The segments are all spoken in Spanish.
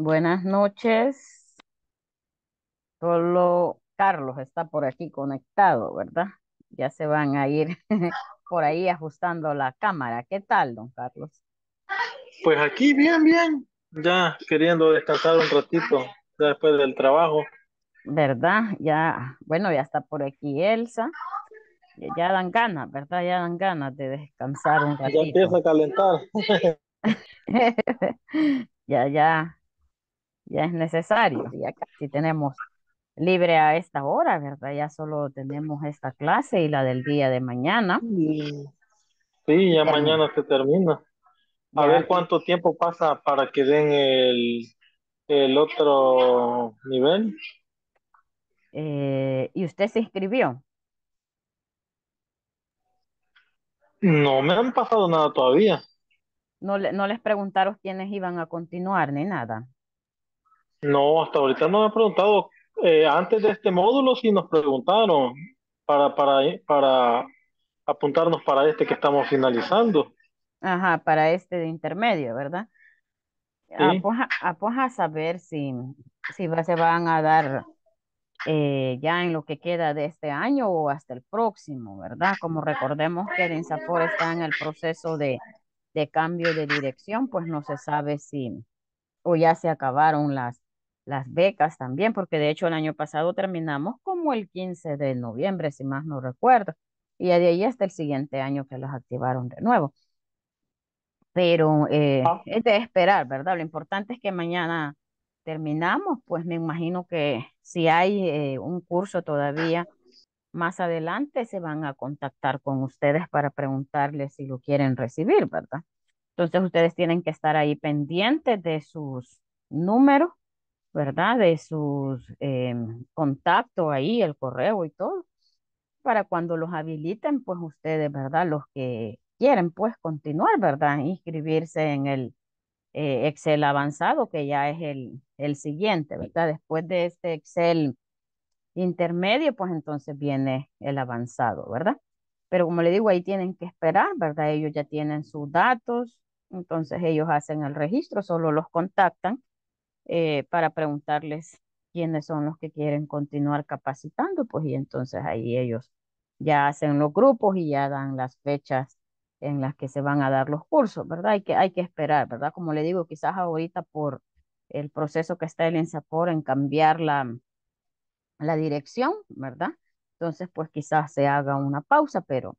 Buenas noches. Solo Carlos está por aquí conectado, ¿verdad? Ya se van a ir por ahí ajustando la cámara. ¿Qué tal, don Carlos? Pues aquí bien, bien. Ya queriendo descansar un ratito después del trabajo. ¿Verdad? Ya, bueno, ya está por aquí Elsa. Ya dan ganas, ¿verdad? Ya dan ganas de descansar un ratito. Ya empieza a calentar. ya, ya, ya es necesario, ya casi tenemos libre a esta hora, ¿verdad? Ya solo tenemos esta clase y la del día de mañana. Sí, ya mañana se termina. A ver cuánto tiempo pasa para que den el, el otro nivel. Eh, ¿Y usted se inscribió? No me han pasado nada todavía. No, no les preguntaron quiénes iban a continuar ni nada. No, hasta ahorita no me han preguntado. Eh, antes de este módulo si nos preguntaron para, para, para apuntarnos para este que estamos finalizando. Ajá, para este de intermedio, ¿verdad? Sí. Apoja, a saber si, si se van a dar eh, ya en lo que queda de este año o hasta el próximo, ¿verdad? Como recordemos que el INSAPOR está en el proceso de, de cambio de dirección, pues no se sabe si o ya se acabaron las, las becas también, porque de hecho el año pasado terminamos como el 15 de noviembre, si más no recuerdo, y de ahí hasta el siguiente año que las activaron de nuevo. Pero eh, ah. es de esperar, ¿verdad? Lo importante es que mañana terminamos, pues me imagino que si hay eh, un curso todavía más adelante, se van a contactar con ustedes para preguntarles si lo quieren recibir, ¿verdad? Entonces ustedes tienen que estar ahí pendientes de sus números ¿verdad? De sus em, contactos ahí, el correo y todo, para cuando los habiliten, pues ustedes, ¿verdad? Los que quieren, pues continuar, ¿verdad? Inscribirse en el eh, Excel avanzado, que ya es el, el siguiente, ¿verdad? Después de este Excel intermedio, pues entonces viene el avanzado, ¿verdad? Pero como le digo, ahí tienen que esperar, ¿verdad? Ellos ya tienen sus datos, entonces ellos hacen el registro, solo los contactan eh, para preguntarles quiénes son los que quieren continuar capacitando, pues y entonces ahí ellos ya hacen los grupos y ya dan las fechas en las que se van a dar los cursos, ¿verdad? Hay que, hay que esperar, ¿verdad? Como le digo, quizás ahorita por el proceso que está el ENSAPOR en cambiar la, dirección, ¿verdad? Entonces, pues quizás se haga una pausa, pero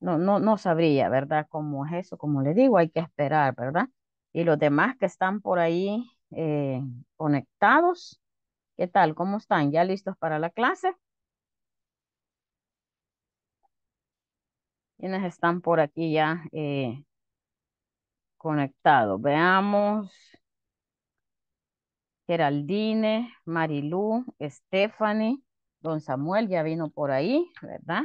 no, no, no sabría, ¿verdad? Cómo es eso, como le digo, hay que esperar, ¿verdad? Y los demás que están por ahí eh, conectados. ¿Qué tal? ¿Cómo están? ¿Ya listos para la clase? ¿Quiénes están por aquí ya eh, conectados? Veamos. Geraldine, Marilú, Stephanie, Don Samuel ya vino por ahí, ¿verdad?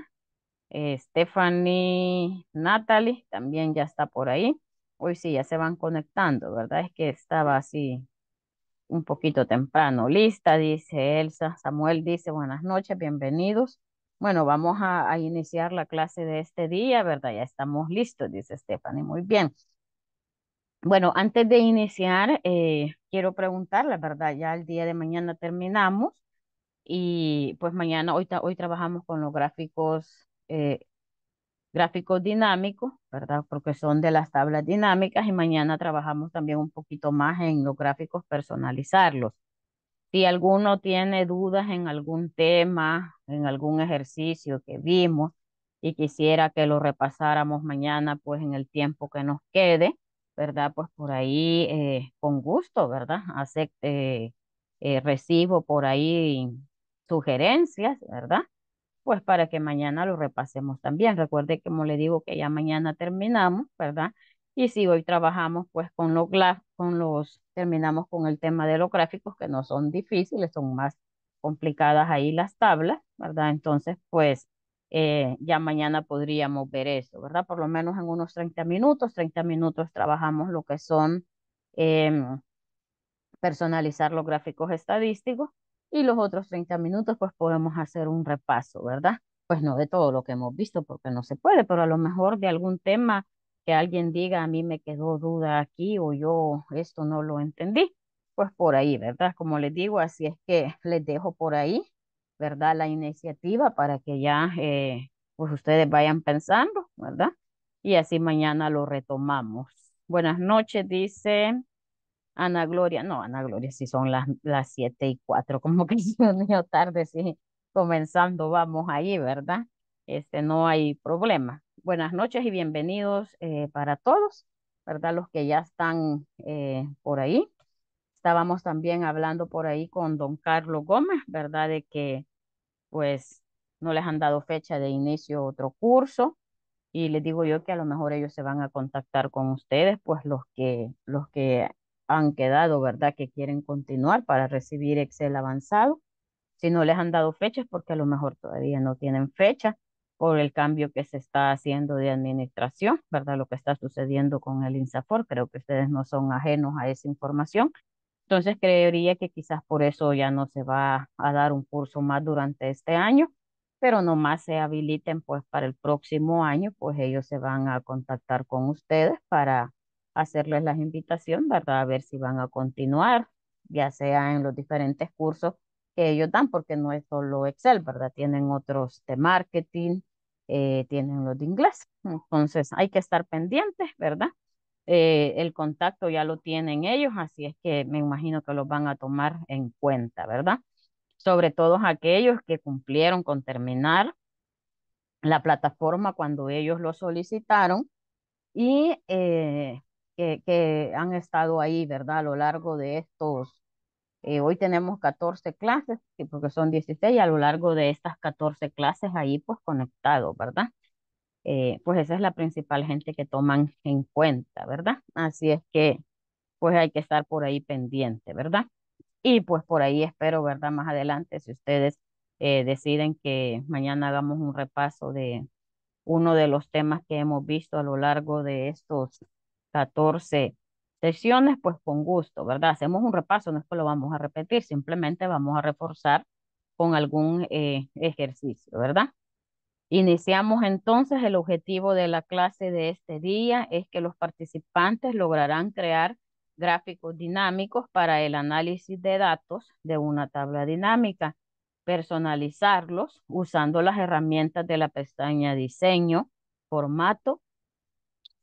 Eh, Stephanie, Natalie también ya está por ahí. Hoy sí, ya se van conectando, ¿verdad? Es que estaba así un poquito temprano. Lista, dice Elsa. Samuel dice, buenas noches, bienvenidos. Bueno, vamos a, iniciar la clase de este día, ¿verdad? Ya estamos listos, dice Stephanie. Muy bien. Bueno, antes de iniciar, eh, quiero preguntarle, ¿verdad? Ya el día de mañana terminamos y pues mañana, hoy, hoy trabajamos con los gráficos eh, gráficos dinámicos, ¿verdad? Porque son de las tablas dinámicas y mañana trabajamos también un poquito más en los gráficos personalizarlos. Si alguno tiene dudas en algún tema, en algún ejercicio que vimos y quisiera que lo repasáramos mañana, pues en el tiempo que nos quede, ¿verdad? Pues por ahí eh, con gusto, ¿verdad? Eh, eh, recibo por ahí sugerencias, ¿verdad? pues para que mañana lo repasemos también. Recuerde que, como le digo, que ya mañana terminamos, ¿verdad? Y si hoy trabajamos, pues con los, con los, terminamos con el tema de los gráficos, que no son difíciles, son más complicadas ahí las tablas, ¿verdad? Entonces, pues eh, ya mañana podríamos ver eso, ¿verdad? Por lo menos en unos 30 minutos, 30 minutos trabajamos lo que son em, personalizar los gráficos estadísticos y los otros 30 minutos pues podemos hacer un repaso, ¿verdad? Pues no de todo lo que hemos visto porque no se puede, pero a lo mejor de algún tema que alguien diga a mí me quedó duda aquí o yo esto no lo entendí, pues por ahí, ¿verdad? Como les digo, así es que les dejo por ahí, ¿verdad? La iniciativa para que ya eh, pues ustedes vayan pensando, ¿verdad? Y así mañana lo retomamos. Buenas noches, dice. Ana Gloria, no, Ana Gloria, si son las, las siete y cuatro, como que si unió tarde, sí, comenzando, vamos ahí, ¿verdad? Este, no hay problema. Buenas noches y bienvenidos eh, para todos, ¿verdad? Los que ya están eh, por ahí. Estábamos también hablando por ahí con don Carlos Gómez, ¿verdad? De que, pues, no les han dado fecha de inicio otro curso, y les digo yo que a lo mejor ellos se van a contactar con ustedes, pues los que, los que han quedado, ¿verdad? Que quieren continuar para recibir Excel avanzado. Si no les han dado fechas, porque a lo mejor todavía no tienen fecha por el cambio que se está haciendo de administración, ¿verdad? Lo que está sucediendo con el INSAFOR, creo que ustedes no son ajenos a esa información. Entonces, creería que quizás por eso ya no se va a dar un curso más durante este año, pero nomás se habiliten pues para el próximo año, pues ellos se van a contactar con ustedes para hacerles las invitación, ¿verdad? A ver si van a continuar, ya sea en los diferentes cursos que ellos dan, porque no es solo Excel, ¿verdad? Tienen otros de marketing, eh, tienen los de inglés. Entonces hay que estar pendientes, ¿verdad? Eh, el contacto ya lo tienen ellos, así es que me imagino que los van a tomar en cuenta, ¿verdad? Sobre todos aquellos que cumplieron con terminar la plataforma cuando ellos lo solicitaron y eh, que, han estado ahí, ¿verdad? A lo largo de estos, eh, hoy tenemos 14 clases, porque son 16, y a lo largo de estas 14 clases ahí pues conectados, ¿verdad? Eh, pues esa es la principal gente que toman en cuenta, ¿verdad? Así es que pues hay que estar por ahí pendiente, ¿verdad? Y pues por ahí espero, ¿verdad? Más adelante, si ustedes eh, deciden que mañana hagamos un repaso de uno de los temas que hemos visto a lo largo de estos 14 sesiones, pues con gusto, ¿verdad? Hacemos un repaso, no es que lo vamos a repetir, simplemente vamos a reforzar con algún eh, ejercicio, ¿verdad? Iniciamos entonces el objetivo de la clase de este día es que los participantes lograrán crear gráficos dinámicos para el análisis de datos de una tabla dinámica, personalizarlos usando las herramientas de la pestaña diseño, formato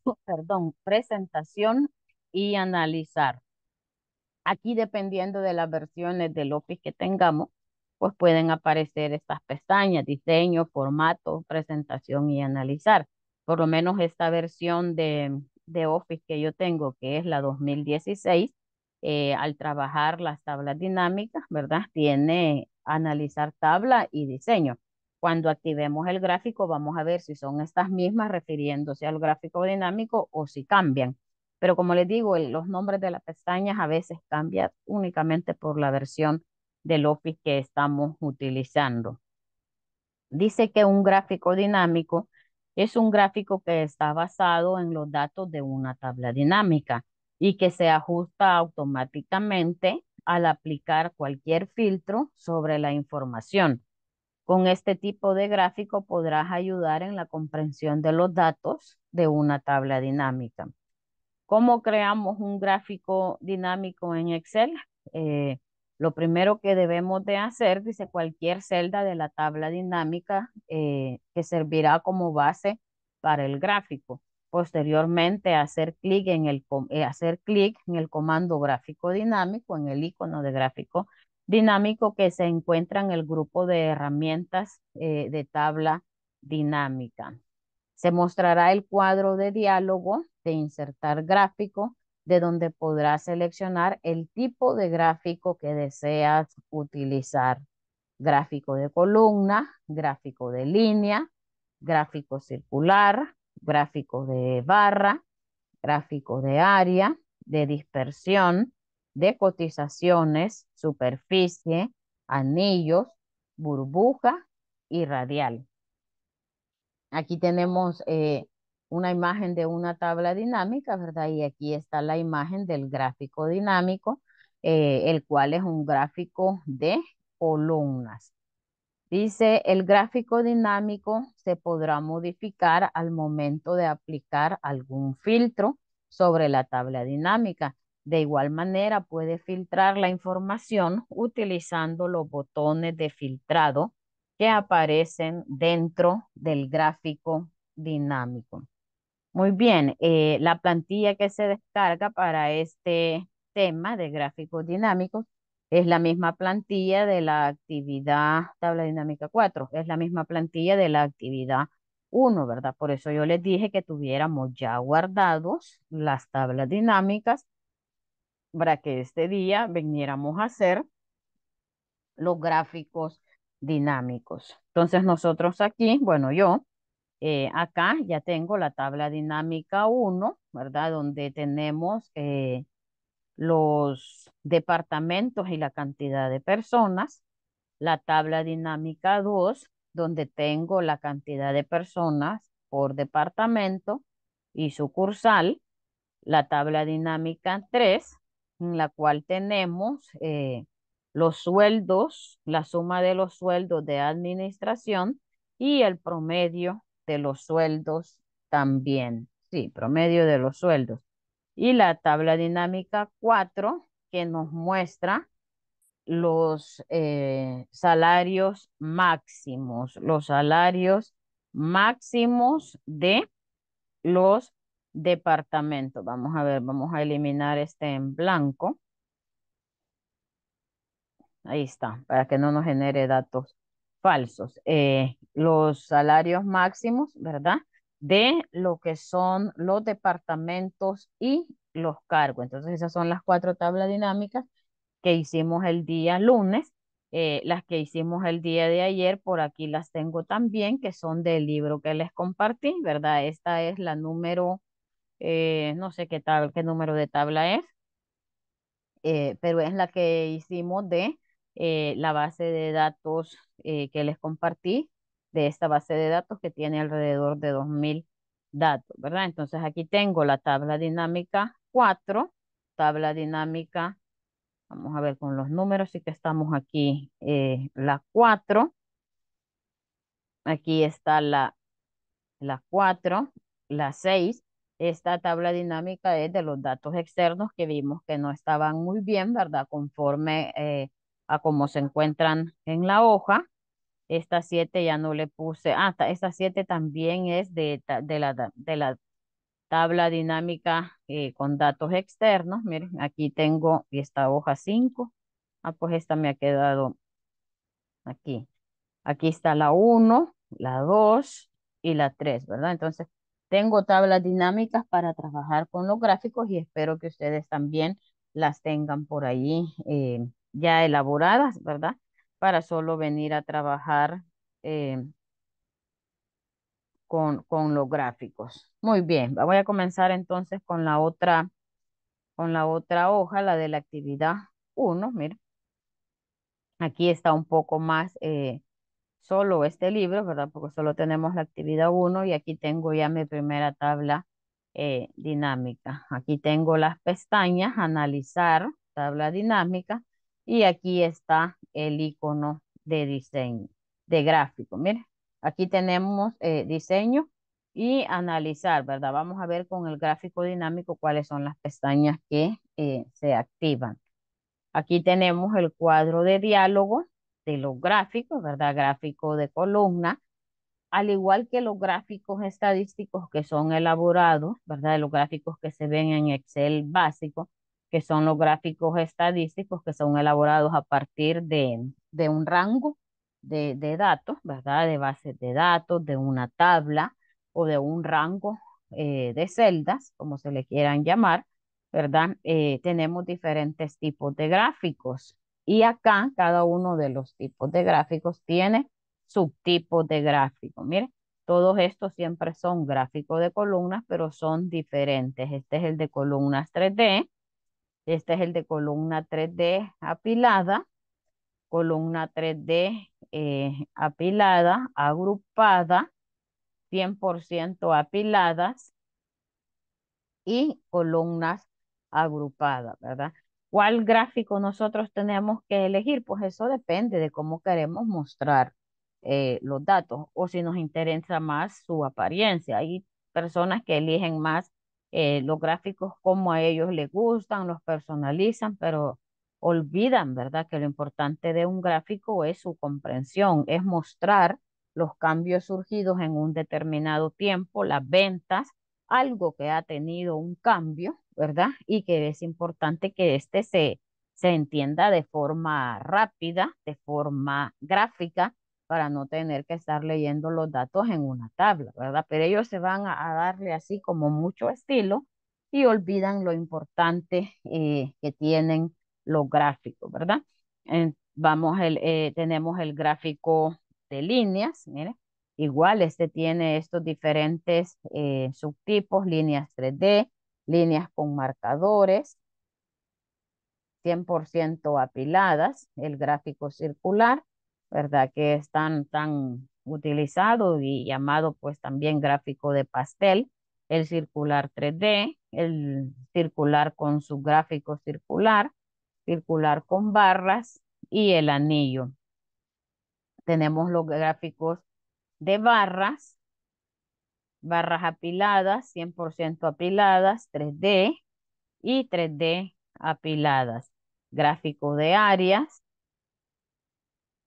perdón, presentación y analizar. Aquí dependiendo de las versiones del Office que tengamos, pues pueden aparecer estas pestañas, diseño, formato, presentación y analizar. Por lo menos esta versión de, de Office que yo tengo, que es la 2016, eh, al trabajar las tablas dinámicas, ¿verdad? Tiene analizar tabla y diseño. Cuando activemos el gráfico vamos a ver si son estas mismas refiriéndose al gráfico dinámico o si cambian. Pero como les digo, los nombres de las pestañas a veces cambian únicamente por la versión del Office que estamos utilizando. Dice que un gráfico dinámico es un gráfico que está basado en los datos de una tabla dinámica y que se ajusta automáticamente al aplicar cualquier filtro sobre la información. Con este tipo de gráfico podrás ayudar en la comprensión de los datos de una tabla dinámica. ¿Cómo creamos un gráfico dinámico en Excel? Eh, lo primero que debemos de hacer, dice cualquier celda de la tabla dinámica eh, que servirá como base para el gráfico. Posteriormente, hacer clic en el, eh, hacer clic en el comando gráfico dinámico, en el icono de gráfico dinámico que se encuentra en el grupo de herramientas eh, de tabla dinámica. Se mostrará el cuadro de diálogo de insertar gráfico de donde podrás seleccionar el tipo de gráfico que deseas utilizar. Gráfico de columna, gráfico de línea, gráfico circular, gráfico de barra, gráfico de área, de dispersión, de cotizaciones, superficie, anillos, burbuja y radial. Aquí tenemos eh, una imagen de una tabla dinámica, ¿verdad? Y aquí está la imagen del gráfico dinámico, eh, el cual es un gráfico de columnas. Dice, el gráfico dinámico se podrá modificar al momento de aplicar algún filtro sobre la tabla dinámica. De igual manera, puede filtrar la información utilizando los botones de filtrado que aparecen dentro del gráfico dinámico. Muy bien, eh, la plantilla que se descarga para este tema de gráficos dinámicos es la misma plantilla de la actividad tabla dinámica 4, es la misma plantilla de la actividad 1, ¿verdad? Por eso yo les dije que tuviéramos ya guardados las tablas dinámicas para que este día viniéramos a hacer los gráficos dinámicos. Entonces nosotros aquí, bueno, yo eh, acá ya tengo la tabla dinámica 1, ¿verdad? Donde tenemos eh, los departamentos y la cantidad de personas. La tabla dinámica 2, donde tengo la cantidad de personas por departamento y sucursal. La tabla dinámica 3, en la cual tenemos eh, los sueldos, la suma de los sueldos de administración y el promedio de los sueldos también. Sí, promedio de los sueldos. Y la tabla dinámica 4 que nos muestra los eh, salarios máximos, los salarios máximos de los departamento. Vamos a ver, vamos a eliminar este en blanco. Ahí está, para que no nos genere datos falsos. Eh, los salarios máximos, ¿verdad? De lo que son los departamentos y los cargos. Entonces esas son las cuatro tablas dinámicas que hicimos el día lunes. Eh, las que hicimos el día de ayer, por aquí las tengo también, que son del libro que les compartí, ¿verdad? Esta es la número eh, no sé qué, tal qué número de tabla es, eh, pero es la que hicimos de eh, la base de datos que les compartí, de esta base de datos que tiene alrededor de 2000 datos, ¿verdad? Entonces aquí tengo la tabla dinámica 4, tabla dinámica, vamos a ver con los números, sí que estamos aquí, la 4, aquí está la, la 4, la 6, esta tabla dinámica es de los datos externos que vimos que no estaban muy bien, ¿verdad? Conforme eh, a cómo se encuentran en la hoja. Esta 7 ya no le puse, ah, esta 7 también es de, de, la, de la tabla dinámica eh, con datos externos. Miren, aquí tengo esta hoja 5. Ah, pues esta me ha quedado aquí. Aquí está la 1, la 2 y la 3, ¿verdad? Entonces, tengo tablas dinámicas para trabajar con los gráficos y espero que ustedes también las tengan por ahí eh, ya elaboradas, ¿verdad? Para solo venir a trabajar eh, con, con, los gráficos. Muy bien, voy a comenzar entonces con la otra, con la otra hoja, la de la actividad 1, mira. Aquí está un poco más eh, solo este libro, ¿verdad? Porque solo tenemos la actividad 1 y aquí tengo ya mi primera tabla eh, dinámica. Aquí tengo las pestañas, analizar, tabla dinámica, y aquí está el icono de diseño, de gráfico. Mire, aquí tenemos eh, diseño y analizar, ¿verdad? Vamos a ver con el gráfico dinámico cuáles son las pestañas que eh, se activan. Aquí tenemos el cuadro de diálogo, de los gráficos, ¿verdad? Gráfico de columna, al igual que los gráficos estadísticos que son elaborados, ¿verdad? Los gráficos que se ven en Excel básico, que son los gráficos estadísticos que son elaborados a partir de, de un rango de, datos, ¿verdad? De bases de datos, de una tabla o de un rango eh, de celdas, como se le quieran llamar, ¿verdad? Eh, tenemos diferentes tipos de gráficos. Y acá cada uno de los tipos de gráficos tiene subtipos de gráfico. Miren, todos estos siempre son gráficos de columnas, pero son diferentes. Este es el de columnas 3D. Este es el de columna 3D apilada. Columna 3D eh, apilada, agrupada, 100% apiladas y columnas agrupadas, ¿verdad? ¿Cuál gráfico nosotros tenemos que elegir? Pues eso depende de cómo queremos mostrar eh, los datos o si nos interesa más su apariencia. Hay personas que eligen más eh, los gráficos como a ellos les gustan, los personalizan, pero olvidan, ¿verdad? Que lo importante de un gráfico es su comprensión, es mostrar los cambios surgidos en un determinado tiempo, las ventas, algo que ha tenido un cambio, ¿verdad? Y que es importante que este se, se entienda de forma rápida, de forma gráfica, para no tener que estar leyendo los datos en una tabla, ¿verdad? Pero ellos se van a, darle así como mucho estilo y olvidan lo importante eh, que tienen los gráficos, ¿verdad? vamos, eh, tenemos el gráfico de líneas, miren. Igual, este tiene estos diferentes eh, subtipos, líneas 3D, líneas con marcadores, 100% apiladas, el gráfico circular, ¿verdad? Que es tan, tan utilizado y llamado pues también gráfico de pastel, el circular 3D, el circular con su gráfico circular, circular con barras y el anillo. Tenemos los gráficos de barras, barras apiladas, 100% apiladas, 3D y 3D apiladas. Gráfico de áreas,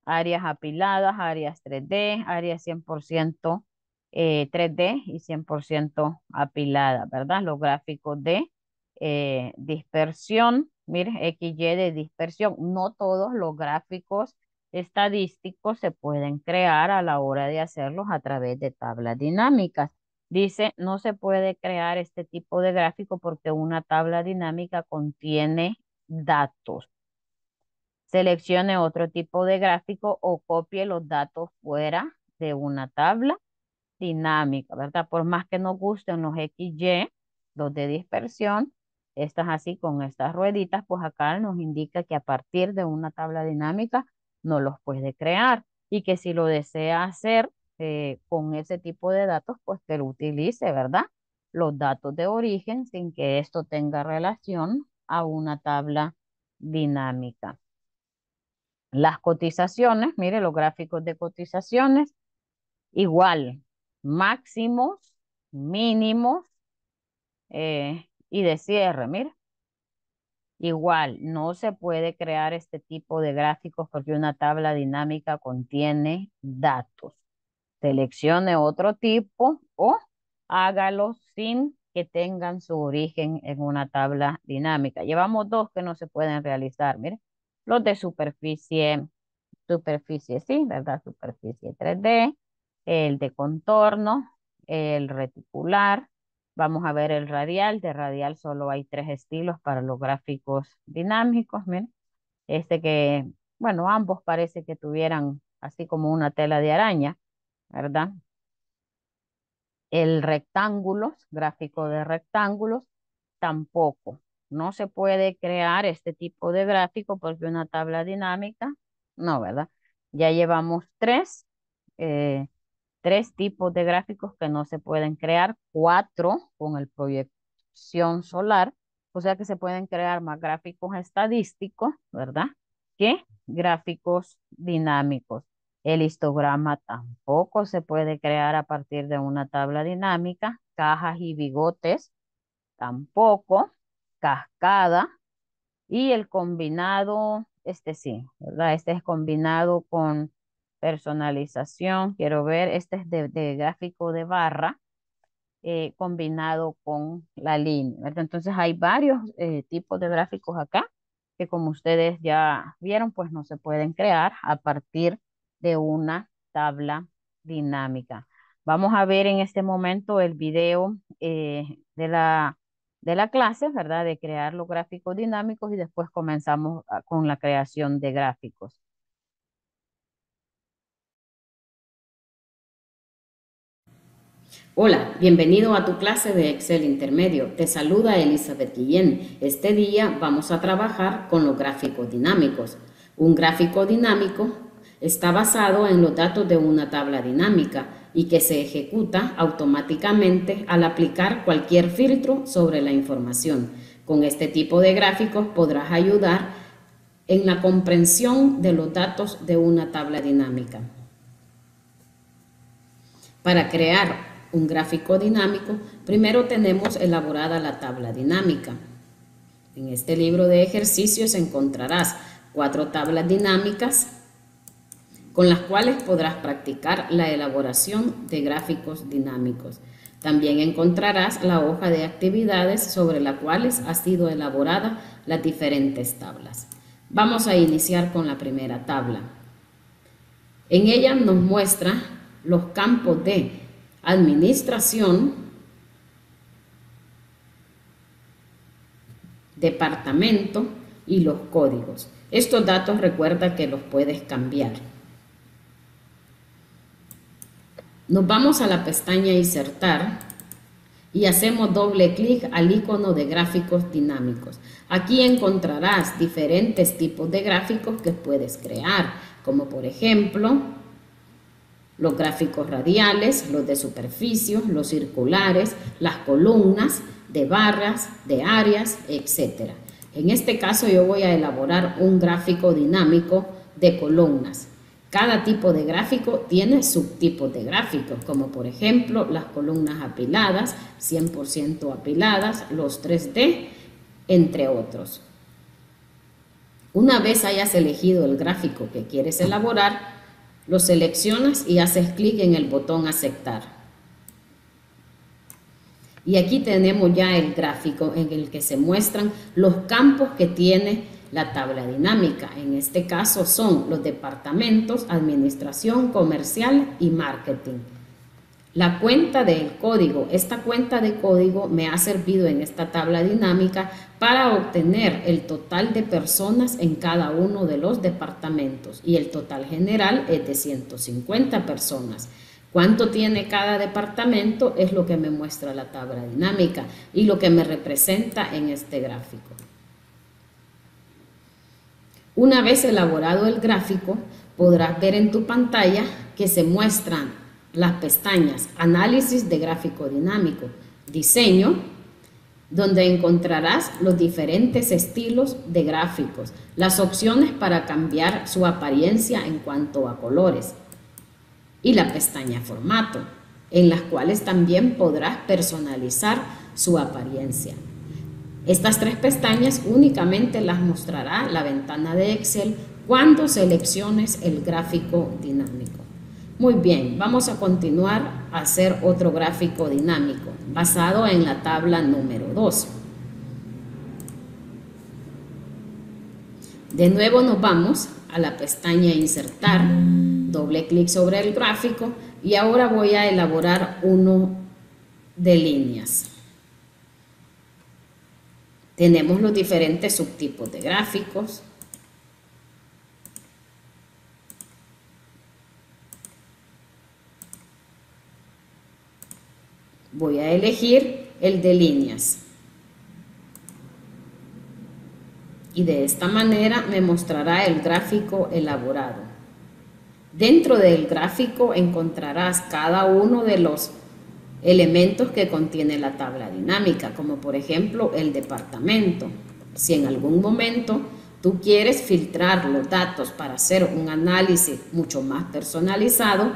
áreas apiladas, áreas 3D, áreas 100% 3D eh, y 100% apiladas, ¿verdad? Los gráficos de eh, dispersión, miren, XY de dispersión. No todos los gráficos estadísticos se pueden crear a la hora de hacerlos a través de tablas dinámicas. Dice, no se puede crear este tipo de gráfico porque una tabla dinámica contiene datos. Seleccione otro tipo de gráfico o copie los datos fuera de una tabla dinámica, ¿verdad? Por más que nos gusten los XY, los de dispersión, estas así con estas rueditas, pues acá nos indica que a partir de una tabla dinámica no los puede crear y que si lo desea hacer eh, con ese tipo de datos, pues que lo utilice, ¿verdad? Los datos de origen sin que esto tenga relación a una tabla dinámica. Las cotizaciones, mire los gráficos de cotizaciones, igual, máximos, mínimos eh, y de cierre, mire. Igual, no se puede crear este tipo de gráficos porque una tabla dinámica contiene datos. Seleccione otro tipo o hágalo sin que tengan su origen en una tabla dinámica. Llevamos dos que no se pueden realizar, mire. Los de superficie, superficie sí, ¿verdad? Superficie 3D, el de contorno, el reticular, Vamos a ver el radial. De radial solo hay tres estilos para los gráficos dinámicos. Miren, este que, bueno, ambos parece que tuvieran así como una tela de araña, ¿verdad? El rectángulos, gráfico de rectángulos, tampoco. No se puede crear este tipo de gráfico porque una tabla dinámica, no, ¿verdad? Ya llevamos tres. Eh, tres tipos de gráficos que no se pueden crear, cuatro con el proyección solar, o sea que se pueden crear más gráficos estadísticos, ¿verdad? Que gráficos dinámicos. El histograma tampoco se puede crear a partir de una tabla dinámica, cajas y bigotes tampoco, cascada y el combinado, este sí, ¿verdad? Este es combinado con personalización, quiero ver, este es de, gráfico de barra eh, combinado con la línea, Entonces hay varios eh, tipos de gráficos acá que como ustedes ya vieron, pues no se pueden crear a partir de una tabla dinámica. Vamos a ver en este momento el video eh, de, la, de la clase, ¿verdad? De crear los gráficos dinámicos y después comenzamos ah, con la creación de gráficos. Hola, bienvenido a tu clase de Excel intermedio. Te saluda Elizabeth Guillén. Este día vamos a trabajar con los gráficos dinámicos. Un gráfico dinámico está basado en los datos de una tabla dinámica y que se ejecuta automáticamente al aplicar cualquier filtro sobre la información. Con este tipo de gráficos podrás ayudar en la comprensión de los datos de una tabla dinámica. Para crear un gráfico dinámico, primero tenemos elaborada la tabla dinámica. En este libro de ejercicios encontrarás cuatro tablas dinámicas con las cuales podrás practicar la elaboración de gráficos dinámicos. También encontrarás la hoja de actividades sobre las cuales ha sido elaborada las diferentes tablas. Vamos a iniciar con la primera tabla. En ella nos muestra los campos de administración, departamento y los códigos. Estos datos recuerda que los puedes cambiar. Nos vamos a la pestaña Insertar y hacemos doble clic al icono de gráficos dinámicos. Aquí encontrarás diferentes tipos de gráficos que puedes crear, como por ejemplo los gráficos radiales, los de superficies, los circulares, las columnas de barras, de áreas, etc. En este caso yo voy a elaborar un gráfico dinámico de columnas. Cada tipo de gráfico tiene subtipos de gráficos, como por ejemplo las columnas apiladas, 100% apiladas, los 3D, entre otros. Una vez hayas elegido el gráfico que quieres elaborar, lo seleccionas y haces clic en el botón aceptar. Y aquí tenemos ya el gráfico en el que se muestran los campos que tiene la tabla dinámica. En este caso son los departamentos, administración, comercial y marketing. La cuenta del código, esta cuenta de código me ha servido en esta tabla dinámica para obtener el total de personas en cada uno de los departamentos y el total general es de 150 personas. Cuánto tiene cada departamento es lo que me muestra la tabla dinámica y lo que me representa en este gráfico. Una vez elaborado el gráfico, podrás ver en tu pantalla que se muestran las pestañas Análisis de gráfico dinámico, Diseño, donde encontrarás los diferentes estilos de gráficos, las opciones para cambiar su apariencia en cuanto a colores y la pestaña Formato, en las cuales también podrás personalizar su apariencia. Estas tres pestañas únicamente las mostrará la ventana de Excel cuando selecciones el gráfico dinámico. Muy bien, vamos a continuar a hacer otro gráfico dinámico basado en la tabla número 2. De nuevo nos vamos a la pestaña Insertar, doble clic sobre el gráfico y ahora voy a elaborar uno de líneas. Tenemos los diferentes subtipos de gráficos, Voy a elegir el de líneas. Y de esta manera me mostrará el gráfico elaborado. Dentro del gráfico encontrarás cada uno de los elementos que contiene la tabla dinámica, como por ejemplo el departamento. Si en algún momento tú quieres filtrar los datos para hacer un análisis mucho más personalizado,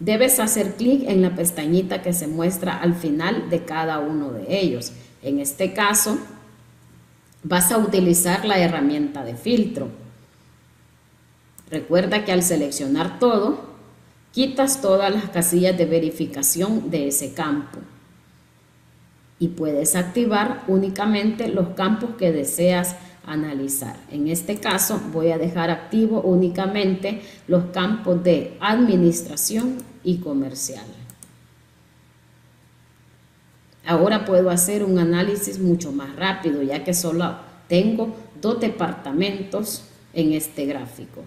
Debes hacer clic en la pestañita que se muestra al final de cada uno de ellos. En este caso, vas a utilizar la herramienta de filtro. Recuerda que al seleccionar todo, quitas todas las casillas de verificación de ese campo y puedes activar únicamente los campos que deseas analizar. En este caso voy a dejar activo únicamente los campos de administración y comercial. Ahora puedo hacer un análisis mucho más rápido ya que solo tengo dos departamentos en este gráfico.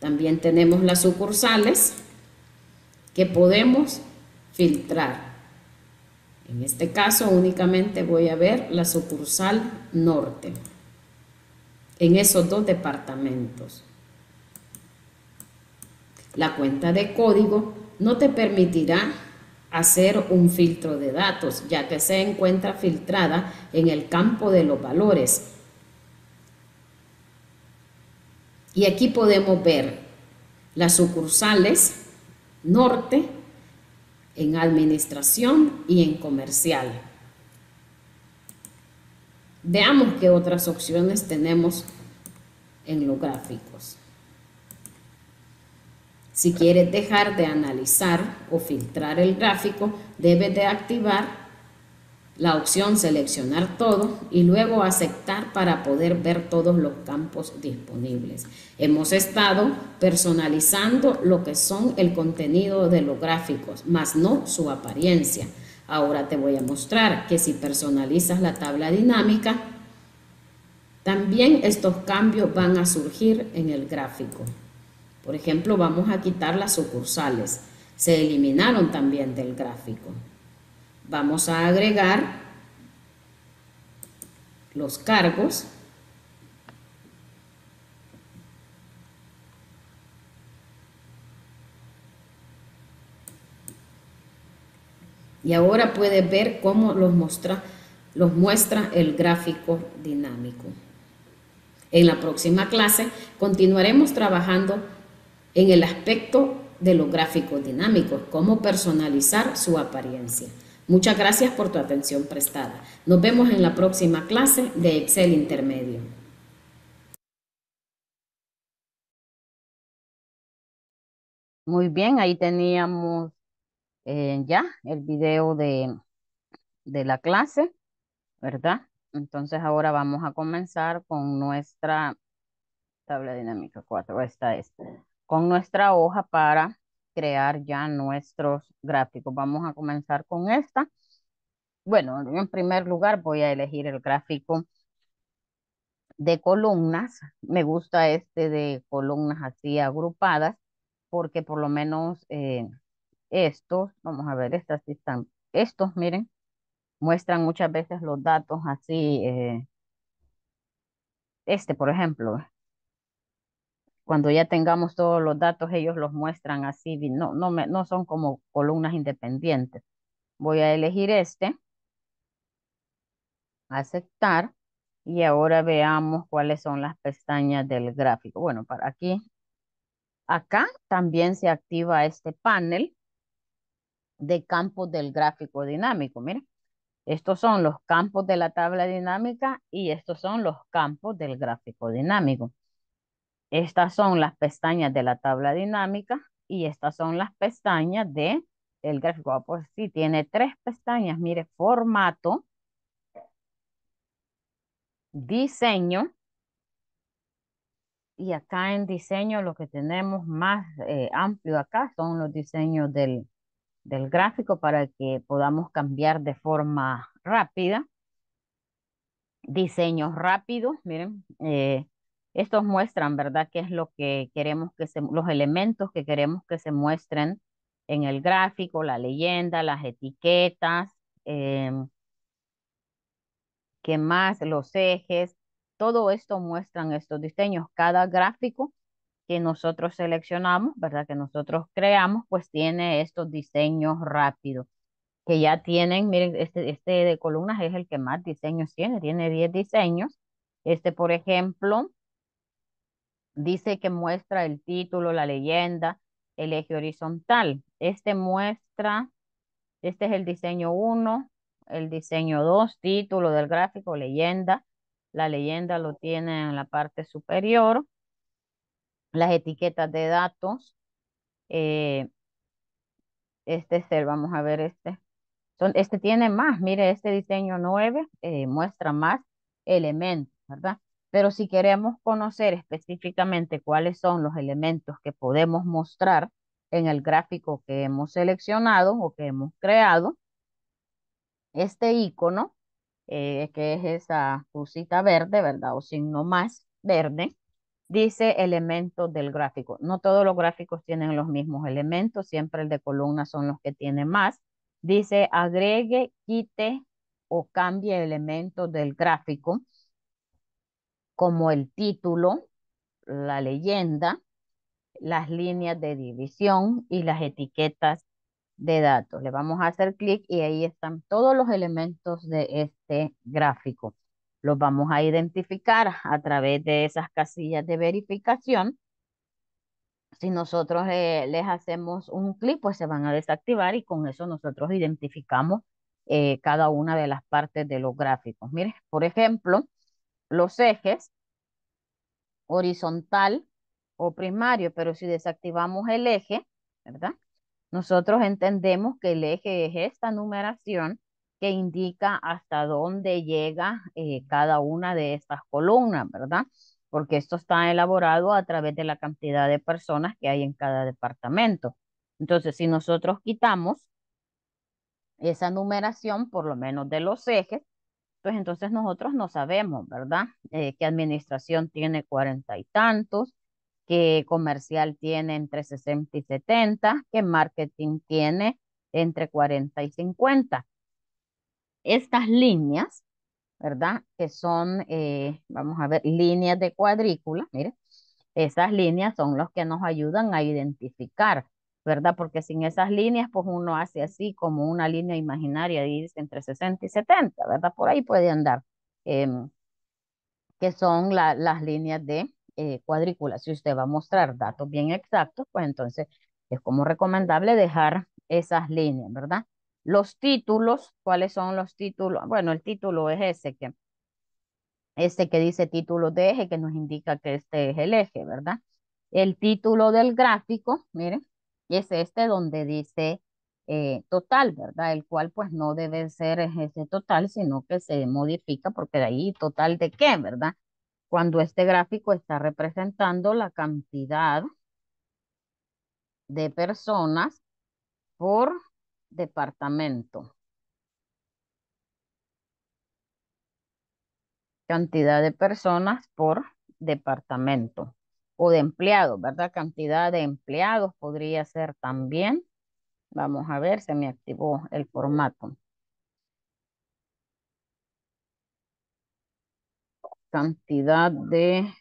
También tenemos las sucursales que podemos filtrar. En este caso únicamente voy a ver la sucursal norte en esos dos departamentos. La cuenta de código no te permitirá hacer un filtro de datos, ya que se encuentra filtrada en el campo de los valores. Y aquí podemos ver las sucursales norte, en administración y en comercial. Veamos qué otras opciones tenemos en los gráficos. Si quieres dejar de analizar o filtrar el gráfico, debes de activar la opción seleccionar todo y luego aceptar para poder ver todos los campos disponibles. Hemos estado personalizando lo que son el contenido de los gráficos, más no su apariencia. Ahora te voy a mostrar que si personalizas la tabla dinámica, también estos cambios van a surgir en el gráfico. Por ejemplo, vamos a quitar las sucursales. Se eliminaron también del gráfico. Vamos a agregar los cargos. Y ahora puedes ver cómo los muestra, los muestra el gráfico dinámico. En la próxima clase continuaremos trabajando en el aspecto de los gráficos dinámicos, cómo personalizar su apariencia. Muchas gracias por tu atención prestada. Nos vemos en la próxima clase de Excel Intermedio. Muy bien, ahí teníamos eh, ya el video de, de la clase, ¿verdad? Entonces ahora vamos a comenzar con nuestra tabla dinámica 4, esta es, con nuestra hoja para crear ya nuestros gráficos. Vamos a comenzar con esta. Bueno, en primer lugar voy a elegir el gráfico de columnas. Me gusta este de columnas así agrupadas porque por lo menos eh, estos, vamos a ver, estas están, estos miren, muestran muchas veces los datos así. Eh, este, por ejemplo, cuando ya tengamos todos los datos, ellos los muestran así, no, no, me, no son como columnas independientes. Voy a elegir este, aceptar, y ahora veamos cuáles son las pestañas del gráfico. Bueno, para aquí, acá también se activa este panel de campos del gráfico dinámico, miren. Estos son los campos de la tabla dinámica y estos son los campos del gráfico dinámico. Estas son las pestañas de la tabla dinámica y estas son las pestañas de el gráfico. por tiene tres pestañas. Mire, formato, diseño. Y acá en diseño lo que tenemos más eh, amplio acá son los diseños del, del gráfico para que podamos cambiar de forma rápida. Diseños rápidos, miren, eh, estos muestran, ¿verdad? ¿Qué es lo que queremos que se, los elementos que queremos que se muestren en el gráfico, la leyenda, las etiquetas, eh, qué más, los ejes, todo esto muestran estos diseños. Cada gráfico que nosotros seleccionamos, ¿verdad? Que nosotros creamos, pues tiene estos diseños rápidos que ya tienen, miren, este, este de columnas es el que más diseños tiene, tiene 10 diseños. Este, por ejemplo, dice que muestra el título, la leyenda, el eje horizontal. Este muestra, este es el diseño 1, el diseño 2, título del gráfico, leyenda. La leyenda lo tiene en la parte superior las etiquetas de datos. Eh, este ser, vamos a ver este. Son, este tiene más, mire, este diseño 9 eh, muestra más elementos, ¿verdad? Pero si queremos conocer específicamente cuáles son los elementos que podemos mostrar en el gráfico que hemos seleccionado o que hemos creado, este icono, eh, que es esa crucita verde, ¿verdad? O signo más verde, dice elementos del gráfico. No todos los gráficos tienen los mismos elementos, siempre el de columnas son los que tienen más. Dice agregue, quite o cambie elementos del gráfico, como el título, la leyenda, las líneas de división y las etiquetas de datos. Le vamos a hacer clic y ahí están todos los elementos de este gráfico los vamos a identificar a través de esas casillas de verificación. Si nosotros eh, les hacemos un clic, pues se van a desactivar y con eso nosotros identificamos eh, cada una de las partes de los gráficos. Mire, por ejemplo, los ejes horizontal o primario, pero si desactivamos el eje, ¿verdad? Nosotros entendemos que el eje es esta numeración que indica hasta dónde llega eh, cada una de estas columnas, ¿verdad? Porque esto está elaborado a través de la cantidad de personas que hay en cada departamento. Entonces, si nosotros quitamos esa numeración, por lo menos de los ejes, pues entonces nosotros no sabemos, ¿verdad? Eh, que administración tiene cuarenta y tantos, que comercial tiene entre sesenta y setenta? que marketing tiene entre cuarenta y cincuenta? estas líneas, ¿verdad? Que son, eh, vamos a ver, líneas de cuadrícula, mire, esas líneas son los que nos ayudan a identificar, ¿verdad? Porque sin esas líneas, pues uno hace así como una línea imaginaria, dice entre 60 y 70, ¿verdad? Por ahí puede andar, em, que son las líneas de eh, cuadrícula. Si usted va a mostrar datos bien exactos, pues entonces es como recomendable dejar esas líneas, ¿verdad? Los títulos, ¿cuáles son los títulos? Bueno, el título es ese que, este que dice título de eje, que nos indica que este es el eje, ¿verdad? El título del gráfico, miren, es este donde dice eh, total, ¿verdad? El cual pues no debe ser ese total, sino que se modifica porque de ahí total de qué, ¿verdad? Cuando este gráfico está representando la cantidad de personas por Departamento. Cantidad de personas por departamento. O de empleados, ¿verdad? Cantidad de empleados podría ser también. Vamos a ver, se me activó el formato. Cantidad de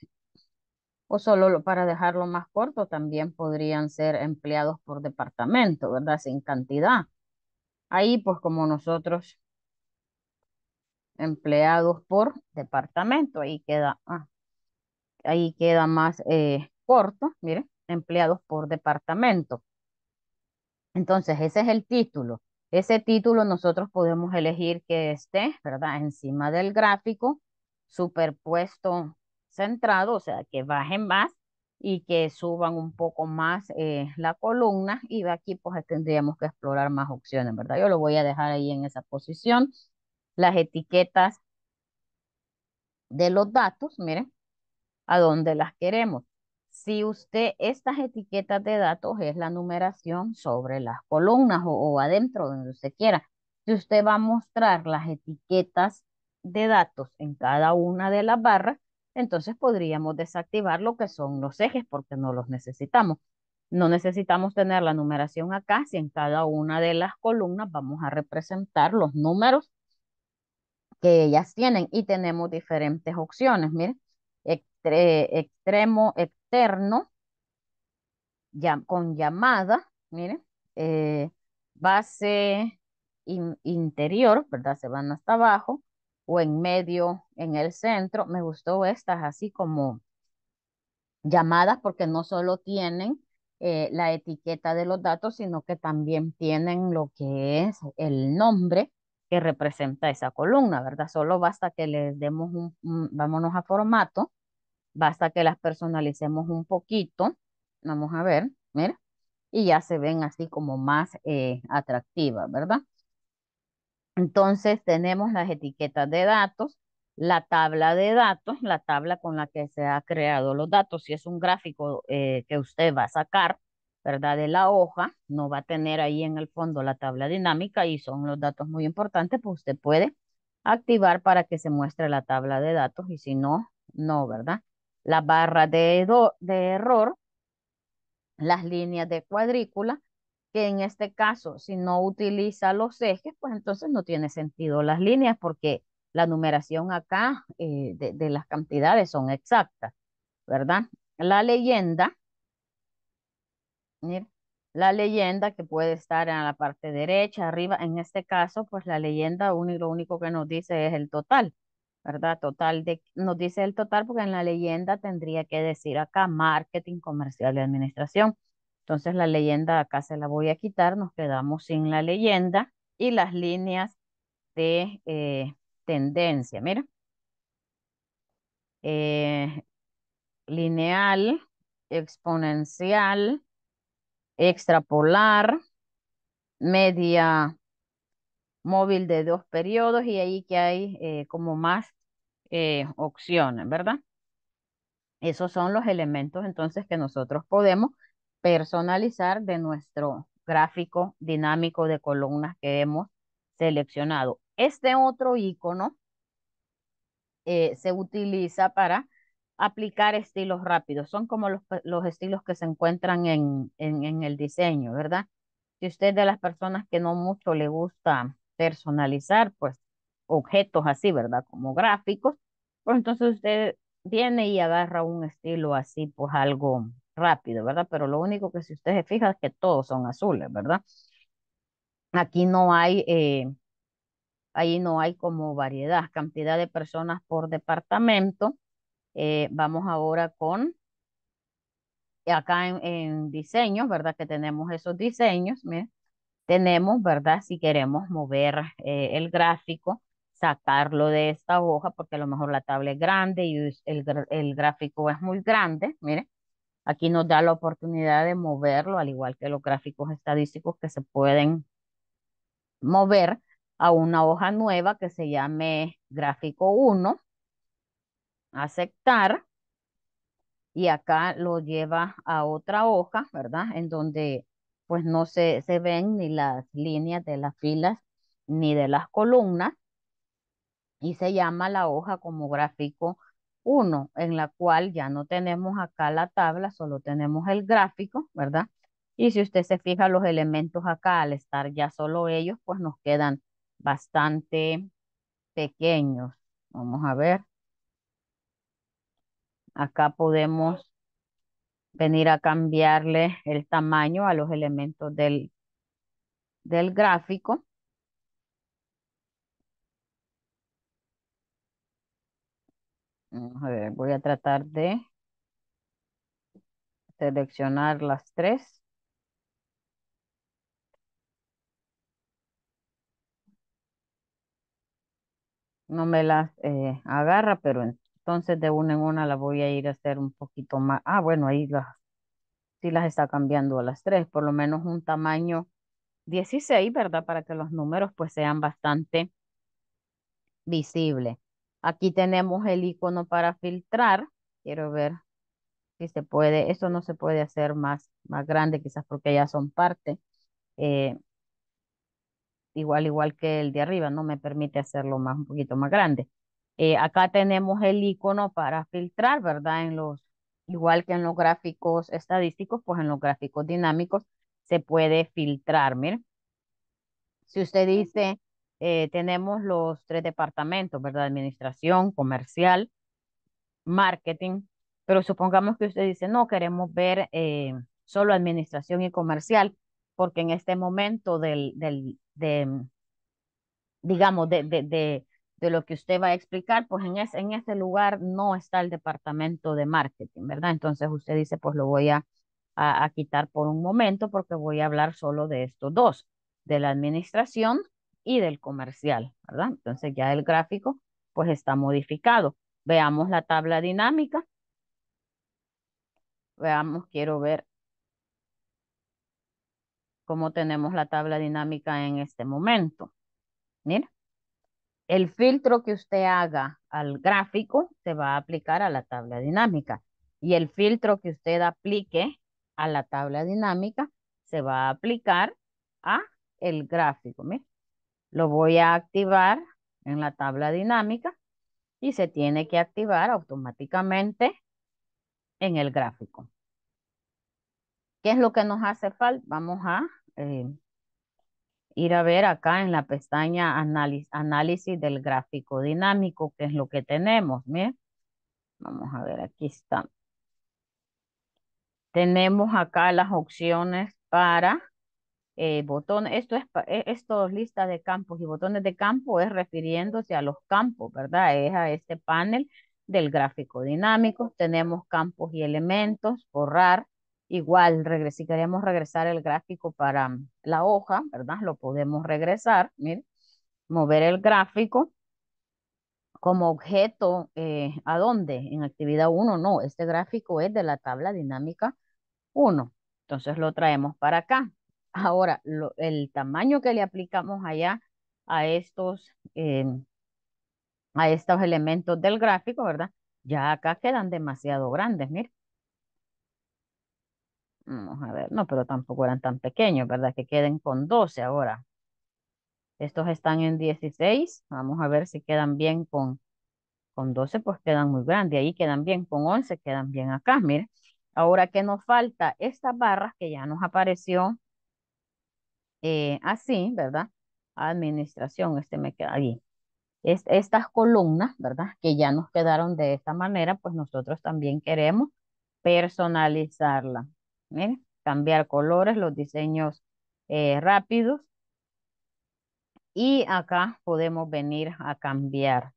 o solo para dejarlo más corto, también podrían ser empleados por departamento, ¿verdad? Sin cantidad. Ahí, pues como nosotros, empleados por departamento, ahí queda, ah, ahí queda más eh, corto, miren, empleados por departamento. Entonces, ese es el título. Ese título nosotros podemos elegir que esté, ¿verdad? Encima del gráfico, superpuesto centrado, o sea, que bajen más, y que suban un poco más eh, la columna y de aquí pues tendríamos que explorar más opciones, ¿verdad? Yo lo voy a dejar ahí en esa posición. Las etiquetas de los datos, miren, a dónde las queremos. Si usted, estas etiquetas de datos es la numeración sobre las columnas o, o adentro, donde usted quiera. Si usted va a mostrar las etiquetas de datos en cada una de las barras, entonces podríamos desactivar lo que son los ejes porque no los necesitamos. No necesitamos tener la numeración acá, si en cada una de las columnas vamos a representar los números que ellas tienen y tenemos diferentes opciones. Miren, extremo externo, ya, con llamada, miren, eh, base interior, ¿verdad? Se van hasta abajo, o en medio, en el centro. Me gustó estas así como llamadas porque no solo tienen eh, la etiqueta de los datos, sino que también tienen lo que es el nombre que representa esa columna, ¿verdad? Solo basta que les demos un, vámonos a formato, basta que las personalicemos un poquito, vamos a ver, mira, y ya se ven así como más eh, atractivas, ¿verdad? Entonces tenemos las etiquetas de datos, la tabla de datos, la tabla con la que se ha creado los datos. Si es un gráfico eh, que usted va a sacar, ¿verdad? De la hoja, no va a tener ahí en el fondo la tabla dinámica y son los datos muy importantes, pues usted puede activar para que se muestre la tabla de datos y si no, no, ¿verdad? La barra de error, las líneas de cuadrícula, que en este caso, si no utiliza los ejes, pues entonces no tiene sentido las líneas porque la numeración acá eh, de, las cantidades son exactas, ¿verdad? La leyenda, la leyenda que puede estar en la parte derecha, arriba, en este caso, pues la leyenda lo único que nos dice es el total, ¿verdad? Total de, nos dice el total porque en la leyenda tendría que decir acá marketing, comercial y administración. Entonces la leyenda acá se la voy a quitar, nos quedamos sin la leyenda y las líneas de eh, tendencia, mira. Eh, lineal, exponencial, extrapolar, media móvil de dos periodos y ahí que hay eh, como más opciones, ¿verdad? Esos son los elementos entonces que nosotros podemos personalizar de nuestro gráfico dinámico de columnas que hemos seleccionado. Este otro icono eh, se utiliza para aplicar estilos rápidos. Son como los, los estilos que se encuentran en, en, el diseño, ¿verdad? Si usted es de las personas que no mucho le gusta personalizar, pues objetos así, ¿verdad? Como gráficos, pues entonces usted viene y agarra un estilo así, pues algo rápido, ¿verdad? Pero lo único que si usted se fija es que todos son azules, ¿verdad? Aquí no hay, eh, ahí no hay como variedad, cantidad de personas por departamento. Eh, vamos ahora con, acá en, diseños, ¿verdad? Que tenemos esos diseños, miren, tenemos, ¿verdad? Si queremos mover eh, el gráfico, sacarlo de esta hoja, porque a lo mejor la tabla es grande y el, el gráfico es muy grande, miren Aquí nos da la oportunidad de moverlo, al igual que los gráficos estadísticos que se pueden mover a una hoja nueva que se llame gráfico 1, aceptar, y acá lo lleva a otra hoja, ¿verdad? En donde pues no se, se ven ni las líneas de las filas ni de las columnas, y se llama la hoja como gráfico uno en la cual ya no tenemos acá la tabla, solo tenemos el gráfico, ¿verdad? Y si usted se fija los elementos acá, al estar ya solo ellos, pues nos quedan bastante pequeños. Vamos a ver. Acá podemos venir a cambiarle el tamaño a los elementos del, del gráfico. voy a tratar de seleccionar las tres. No me las eh, agarra, pero entonces de una en una la voy a ir a hacer un poquito más. Ah, bueno, ahí las, sí las está cambiando a las tres, por lo menos un tamaño 16, ¿verdad? Para que los números pues sean bastante visibles. Aquí tenemos el icono para filtrar. Quiero ver si se puede. Esto no se puede hacer más, más grande, quizás porque ya son parte. Eh, igual, igual que el de arriba, no me permite hacerlo más, un poquito más grande. Eh, acá tenemos el icono para filtrar, ¿verdad? En los, igual que en los gráficos estadísticos, pues en los gráficos dinámicos se puede filtrar, miren. Si usted dice, eh, tenemos los tres departamentos, ¿verdad? Administración, comercial, marketing, pero supongamos que usted dice, no, queremos ver eh, solo administración y comercial, porque en este momento del, del de, mm, digamos, de, de, de, de, lo que usted va a explicar, pues en, ese en este lugar no está el departamento de marketing, ¿verdad? Entonces usted dice, pues lo voy a, a quitar por un momento porque voy a hablar solo de estos dos, de la administración y del comercial, ¿verdad? Entonces ya el gráfico pues está modificado. Veamos la tabla dinámica. Veamos, quiero ver cómo tenemos la tabla dinámica en este momento. Mira, el filtro que usted haga al gráfico se va a aplicar a la tabla dinámica y el filtro que usted aplique a la tabla dinámica se va a aplicar a el gráfico. Mira, lo voy a activar en la tabla dinámica y se tiene que activar automáticamente en el gráfico. ¿Qué es lo que nos hace falta? Vamos a eh, ir a ver acá en la pestaña análisis, del gráfico dinámico, que es lo que tenemos. bien vamos a ver, aquí está. Tenemos acá las opciones para eh, botón, e, esto es, lista de campos y botones de campo es refiriéndose a los campos, ¿verdad? Es a este panel del gráfico dinámico, tenemos campos y elementos, borrar, igual si queremos regresar el gráfico para mm, la hoja, ¿verdad? Lo podemos regresar, mover el gráfico como objeto, eh, ¿a dónde? En actividad 1, no, este gráfico es de la tabla dinámica 1, entonces lo traemos para acá, Ahora, el tamaño que le aplicamos allá a estos, em, a estos elementos del gráfico, ¿verdad? Ya acá quedan demasiado grandes, miren. Vamos a ver, no, pero tampoco eran tan pequeños, ¿verdad? Que queden con 12 ahora. Estos están en 16. Vamos a ver si quedan bien con, con 12, pues quedan muy grandes. Ahí quedan bien con 11, quedan bien acá, mire. Ahora que nos falta estas barras que ya nos apareció eh, así, ¿verdad? Administración, este me queda ahí. Es, estas columnas, ¿verdad? Que ya nos quedaron de esta manera, pues nosotros también queremos personalizarla. Miren, cambiar colores, los diseños eh, rápidos. Y acá podemos venir a cambiar.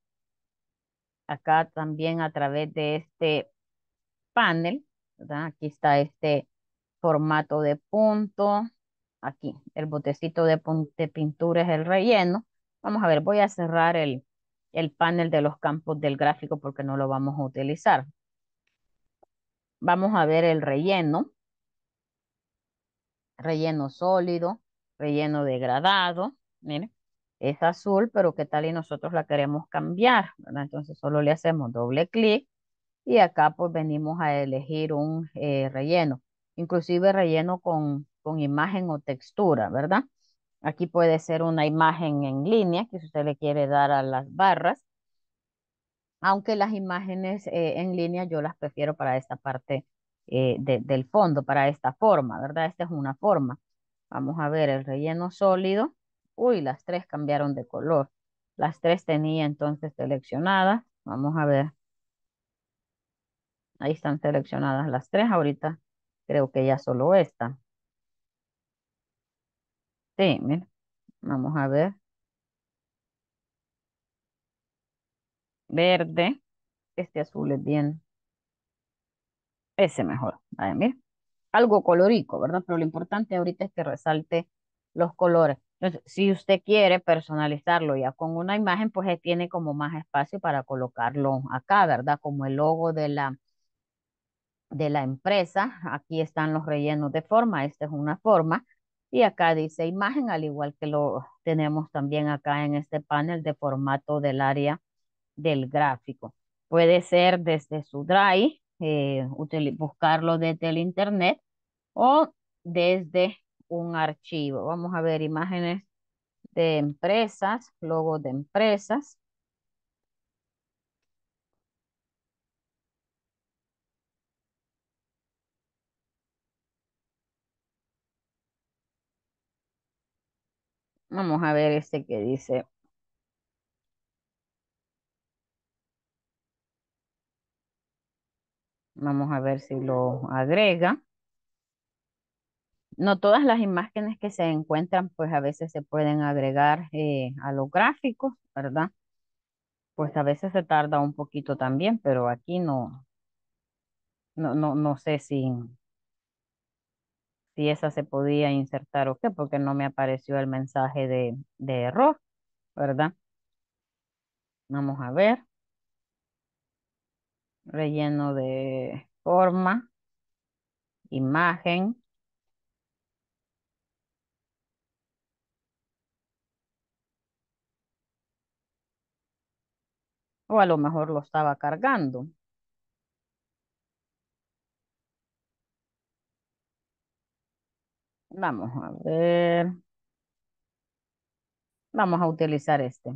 Acá también a través de este panel, ¿verdad? Aquí está este formato de punto, aquí, el botecito de, de pintura es el relleno. Vamos a ver, voy a cerrar el, panel de los campos del gráfico porque no lo vamos a utilizar. Vamos a ver el relleno. Relleno sólido, relleno degradado. Miren, es azul, pero qué tal y nosotros la queremos cambiar, ¿verdad? Entonces solo le hacemos doble clic y acá pues venimos a elegir un eh, relleno. Inclusive relleno con con imagen o textura, ¿verdad? Aquí puede ser una imagen en línea, que usted le quiere dar a las barras, aunque las imágenes eh, en línea yo las prefiero para esta parte eh, del fondo, para esta forma, ¿verdad? Esta es una forma. Vamos a ver el relleno sólido. Uy, las tres cambiaron de color. Las tres tenía entonces seleccionadas. Vamos a ver. Ahí están seleccionadas las tres. Ahorita creo que ya solo esta. Sí, Vamos a ver. Verde. Este azul es bien. Ese mejor. A Algo colorico, ¿verdad? Pero lo importante ahorita es que resalte los colores. Entonces, si usted quiere personalizarlo ya con una imagen, pues eh, tiene como más espacio para colocarlo acá, ¿verdad? Como el logo de la, de la empresa. Aquí están los rellenos de forma. Esta es una forma. Y acá dice imagen, al igual que lo tenemos también acá en este panel de formato del área del gráfico. Puede ser desde su Drive, eh, buscarlo desde el Internet o desde un archivo. Vamos a ver imágenes de empresas, logos de empresas. Vamos a ver este que dice. Vamos a ver si lo agrega. No todas las imágenes que se encuentran, pues a veces se pueden agregar eh, a los gráficos, ¿verdad? Pues a veces se tarda un poquito también, pero aquí no, no, no, no sé si, si esa se podía insertar o qué, porque no me apareció el mensaje de, de error, ¿verdad? Vamos a ver. Relleno de forma, imagen. O a lo mejor lo estaba cargando. Vamos a ver. Vamos a utilizar este.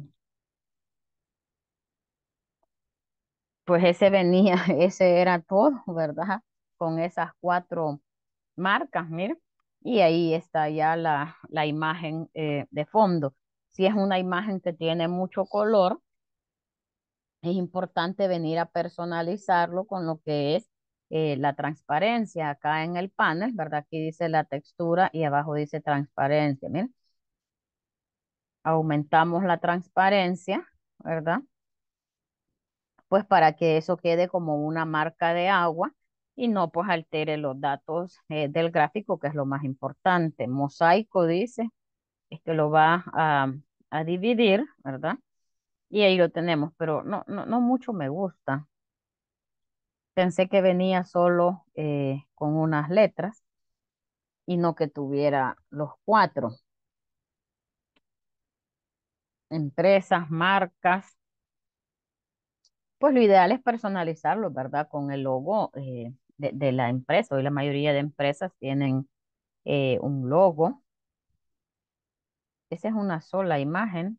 Pues ese venía, ese era todo, ¿verdad? Con esas cuatro marcas, mira. Y ahí está ya la, la imagen eh, de fondo. Si es una imagen que tiene mucho color, es importante venir a personalizarlo con lo que es eh, la transparencia acá en el panel, ¿verdad? Aquí dice la textura y abajo dice transparencia, miren. Aumentamos la transparencia, ¿verdad? Pues para que eso quede como una marca de agua y no pues altere los datos eh, del gráfico, que es lo más importante. Mosaico dice es que lo va a, a dividir, ¿verdad? Y ahí lo tenemos, pero no, no, no mucho me gusta. Pensé que venía solo eh, con unas letras y no que tuviera los cuatro. Empresas, marcas. Pues lo ideal es personalizarlo, ¿verdad? Con el logo eh, de, la empresa. Hoy la mayoría de empresas tienen eh, un logo. Esa es una sola imagen.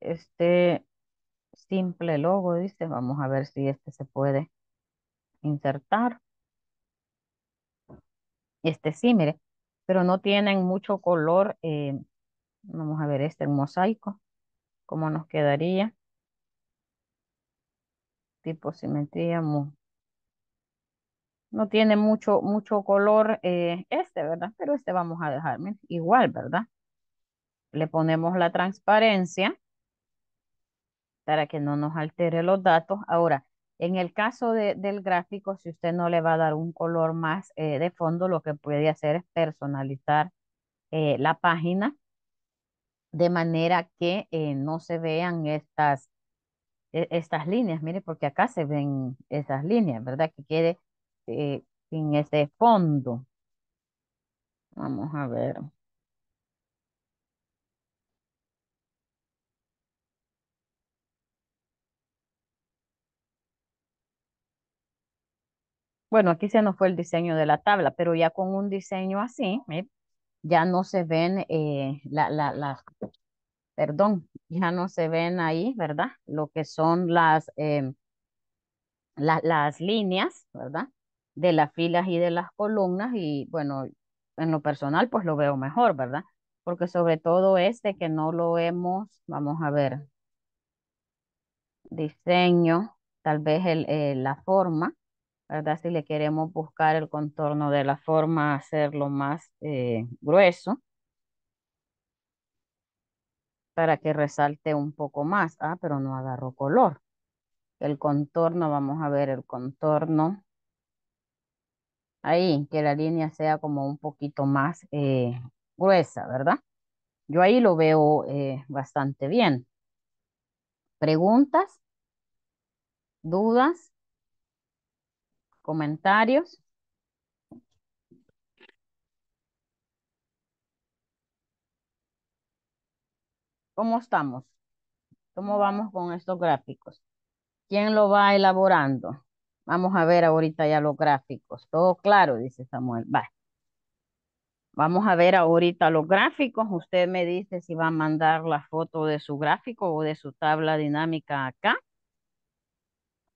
Este, simple logo, dice. Vamos a ver si este se puede insertar. Este sí, mire, pero no tienen mucho color. Eh, vamos a ver este en mosaico, cómo nos quedaría. Tipo simetría, no tiene mucho, mucho color eh, este, ¿verdad? Pero este vamos a dejar, igual, ¿verdad? Le ponemos la transparencia para que no nos altere los datos. Ahora, en el caso de, del gráfico, si usted no le va a dar un color más eh, de fondo, lo que puede hacer es personalizar eh, la página de manera que eh, no se vean estas, e, estas líneas. Mire, porque acá se ven esas líneas, ¿verdad? Que quede sin ese fondo. Vamos a ver. Bueno, aquí se nos fue el diseño de la tabla, pero ya con un diseño así, eh, ya no se ven eh, la, la, perdón, ya no se ven ahí, ¿verdad? Lo que son las, em, las líneas, ¿verdad? De las filas y de las columnas y bueno, en lo personal pues lo veo mejor, ¿verdad? Porque sobre todo este que no lo hemos, vamos a ver, diseño, tal vez el, eh, la forma, ¿verdad? Si le queremos buscar el contorno de la forma, hacerlo más eh, grueso para que resalte un poco más. Ah, pero no agarro color. El contorno, vamos a ver el contorno. Ahí, que la línea sea como un poquito más eh, gruesa, ¿verdad? Yo ahí lo veo eh, bastante bien. ¿Preguntas? ¿Dudas? comentarios. ¿Cómo estamos? ¿Cómo vamos con estos gráficos? ¿Quién lo va elaborando? Vamos a ver ahorita ya los gráficos. Todo claro, dice Samuel. Vamos a ver ahorita los gráficos. Usted me dice si va a mandar la foto de su gráfico o de su tabla dinámica acá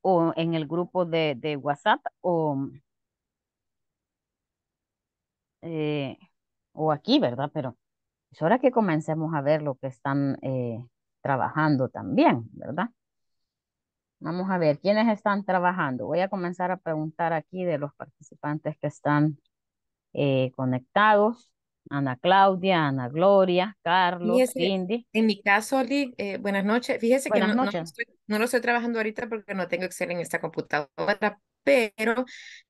o en el grupo de, WhatsApp o, eh, o aquí, ¿verdad? Pero es hora que comencemos a ver lo que están eh, trabajando también, ¿verdad? Vamos a ver, ¿quiénes están trabajando? Voy a comenzar a preguntar aquí de los participantes que están eh, conectados. Ana Claudia, Ana Gloria, Carlos, Cindy. En mi caso, Oli, eh, buenas noches. Fíjese que no, lo estoy trabajando ahorita porque no tengo Excel en esta computadora, pero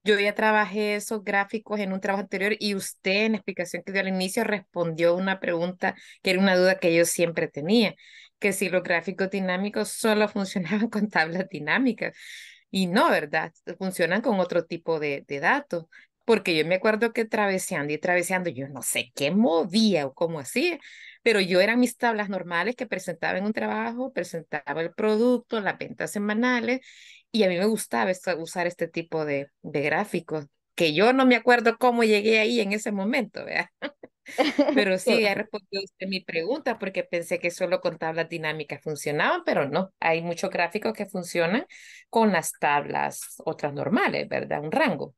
yo ya trabajé esos gráficos en un trabajo anterior y usted en la explicación que dio al inicio respondió una pregunta que era una duda que yo siempre tenía, que si los gráficos dinámicos solo funcionaban con tablas dinámicas. Y no, ¿verdad? Funcionan con otro tipo de, de datos porque yo me acuerdo que traveseando y traveseando, yo no sé qué movía o cómo hacía, pero yo eran mis tablas normales que presentaba en un trabajo, presentaba el producto, las ventas semanales, y a mí me gustaba usar este tipo de, gráficos, que yo no me acuerdo cómo llegué ahí en ese momento, ¿verdad? Pero sí, ya respondido usted mi pregunta, porque pensé que solo con tablas dinámicas funcionaban, pero no, hay muchos gráficos que funcionan con las tablas otras normales, ¿verdad? Un rango.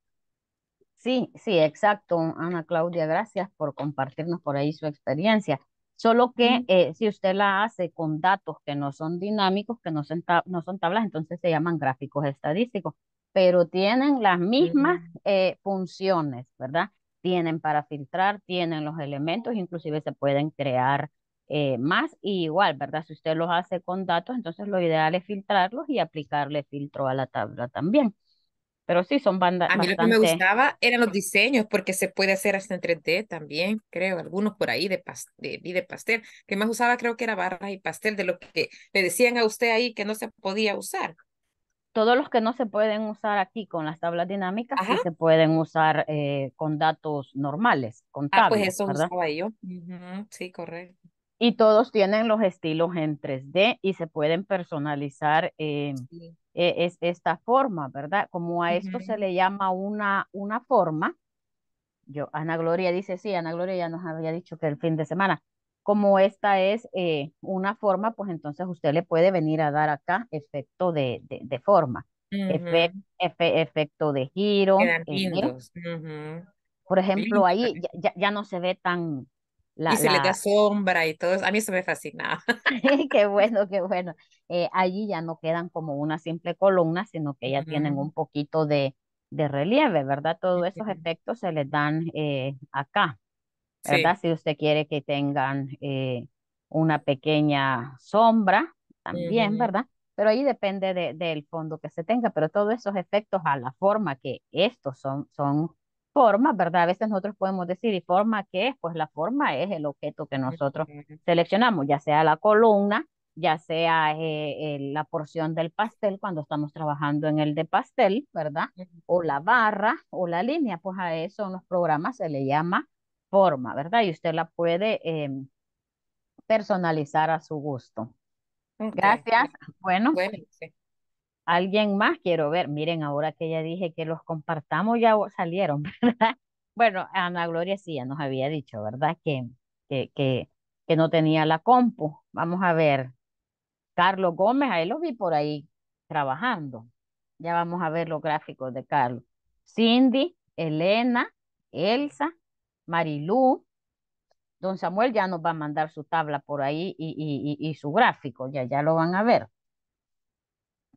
Sí, sí, exacto, Ana Claudia, gracias por compartirnos por ahí su experiencia. Solo que eh, si usted la hace con datos que no son dinámicos, que no son, no son tablas, entonces se llaman gráficos estadísticos, pero tienen las mismas eh, funciones, ¿verdad? Tienen para filtrar, tienen los elementos, inclusive se pueden crear eh, más y igual, ¿verdad? Si usted los hace con datos, entonces lo ideal es filtrarlos y aplicarle filtro a la tabla también. Pero sí, son bandas. A mí lo que me gustaba eran los diseños, porque se puede hacer hasta en 3D también, creo, algunos por ahí de, de, pastel. Que más usaba creo que era barras y pastel, de lo que le decían a usted ahí que no se podía usar todos los que no se pueden usar aquí con las tablas dinámicas se pueden usar eh, con datos normales, tablas. Ah, pues eso usaba yo. Sí, correcto. Y todos tienen los estilos en 3D y se pueden personalizar eh, e, esta forma, ¿verdad? Como a esto se le llama una, una forma. Yo, Ana Gloria dice, sí, Ana Gloria ya nos había dicho que el fin de semana. Como esta es eh, una forma, pues entonces usted le puede venir a dar acá efecto de, de, forma, efecto de giro. Por ejemplo, ahí ya, ya no se ve tan, y se les da sombra y todo. A mí eso me fascinaba. qué bueno, qué bueno. Eh, allí ya no quedan como una simple columna, sino que ya tienen un poquito de, relieve, ¿verdad? Todos esos efectos se les dan eh, acá, ¿verdad? Si usted quiere que tengan eh, una pequeña sombra, también, ¿verdad? Pero ahí depende del fondo que se tenga, pero todos esos efectos a la forma que estos son, son Forma, ¿verdad? A veces nosotros podemos decir, ¿y forma qué es? Pues la forma es el objeto que nosotros seleccionamos, ya sea la columna, ya sea eh, eh, la porción del pastel cuando estamos trabajando en el de pastel, ¿verdad? O la barra o la línea, pues a eso en los programas se le llama forma, ¿verdad? Y usted la puede em, personalizar a su gusto. Gracias. Bueno, Alguien más quiero ver. Miren, ahora que ya dije que los compartamos, ya salieron, ¿verdad? Bueno, Ana Gloria sí ya nos había dicho, ¿verdad? Que, que, que, que no tenía la compu. Vamos a ver. Carlos Gómez, ahí lo vi por ahí trabajando. Ya vamos a ver los gráficos de Carlos. Cindy, Elena, Elsa, Marilú. Don Samuel ya nos va a mandar su tabla por ahí y, y, y, y su gráfico, ya, ya lo van a ver.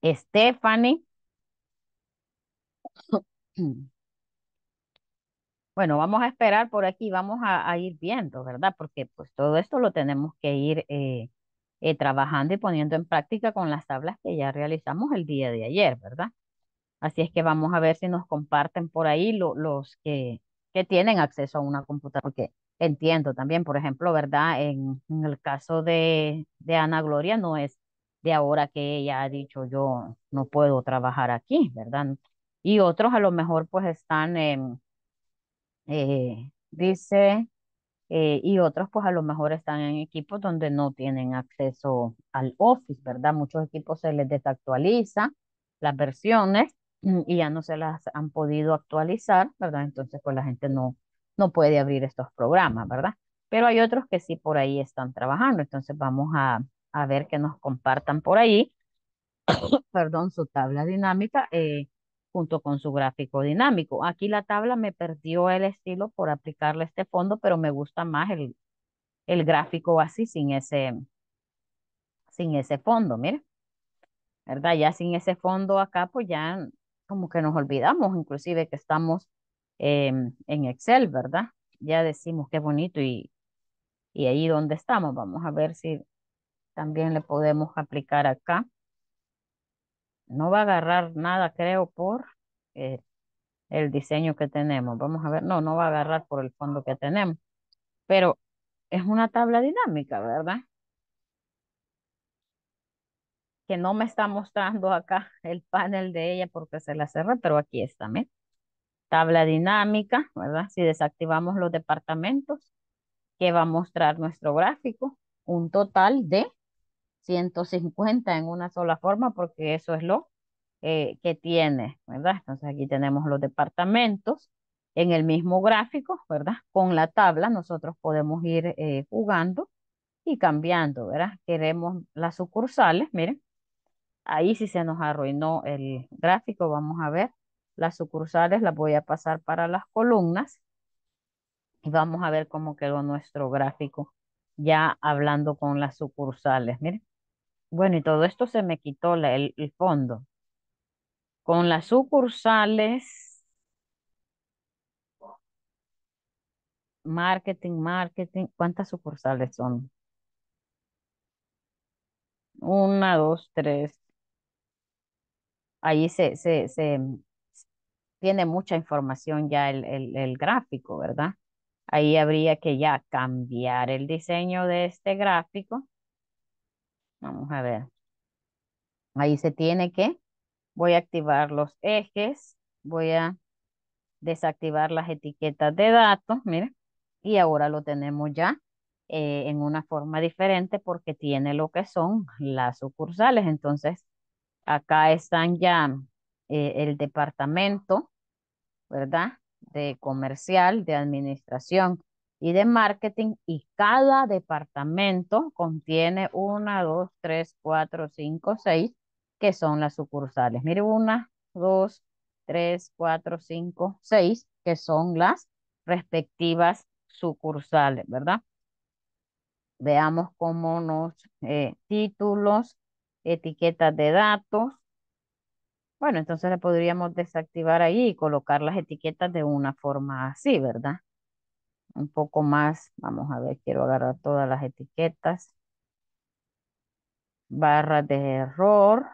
Stephanie. Bueno, vamos a esperar por aquí, vamos a, ir viendo, ¿verdad? Porque pues todo esto lo tenemos que ir eh, eh, trabajando y poniendo en práctica con las tablas que ya realizamos el día de ayer, ¿verdad? Así es que vamos a ver si nos comparten por ahí los que, que, tienen acceso a una computadora, porque entiendo también, por ejemplo, ¿verdad? En, en el caso de, de Ana Gloria no es de ahora que ella ha dicho yo no puedo trabajar aquí, ¿verdad? Y otros a lo mejor pues están, eh, dice, eh, y otros pues a lo mejor están en equipos donde no tienen acceso al Office, ¿verdad? Muchos equipos se les desactualiza las versiones y ya no se las han podido actualizar, ¿verdad? Entonces pues la gente no, no puede abrir estos programas, ¿verdad? Pero hay otros que sí por ahí están trabajando, entonces vamos a a ver que nos compartan por ahí, perdón, su tabla dinámica eh, junto con su gráfico dinámico. Aquí la tabla me perdió el estilo por aplicarle este fondo, pero me gusta más el, el gráfico así, sin ese, sin ese fondo, Mira, ¿Verdad? Ya sin ese fondo acá, pues ya como que nos olvidamos, inclusive que estamos em, en Excel, ¿verdad? Ya decimos qué bonito y, y ahí donde estamos. Vamos a ver si también le podemos aplicar acá. No va a agarrar nada, creo, por eh, el diseño que tenemos. Vamos a ver, no, no va a agarrar por el fondo que tenemos. Pero es una tabla dinámica, ¿verdad? Que no me está mostrando acá el panel de ella porque se la cerra, pero aquí está, ¿me? Tabla dinámica, ¿verdad? Si desactivamos los departamentos, que va a mostrar nuestro gráfico? Un total de 150 en una sola forma porque eso es lo eh, que tiene, ¿verdad? Entonces aquí tenemos los departamentos en el mismo gráfico, ¿verdad? Con la tabla nosotros podemos ir eh, jugando y cambiando, ¿verdad? Queremos las sucursales, miren, ahí sí se nos arruinó el gráfico, vamos a ver, las sucursales las voy a pasar para las columnas y vamos a ver cómo quedó nuestro gráfico ya hablando con las sucursales, miren. Bueno, y todo esto se me quitó el, fondo. Con las sucursales, marketing, marketing, ¿cuántas sucursales son? Una, dos, tres. Ahí se, se, se tiene mucha información ya el, el gráfico, ¿verdad? Ahí habría que ya cambiar el diseño de este gráfico Vamos a ver. Ahí se tiene que, voy a activar los ejes, voy a desactivar las etiquetas de datos, miren, y ahora lo tenemos ya eh, en una forma diferente porque tiene lo que son las sucursales. Entonces, acá están ya eh, el departamento, ¿verdad? De comercial, de administración, y de marketing y cada departamento contiene una, dos, tres, cuatro, cinco, seis, que son las sucursales. Mire, una, dos, tres, cuatro, cinco, seis, que son las respectivas sucursales, ¿verdad? Veamos cómo nos eh, títulos, etiquetas de datos. Bueno, entonces le podríamos desactivar ahí y colocar las etiquetas de una forma así, ¿verdad? un poco más. Vamos a ver, quiero agarrar todas las etiquetas. barra de error,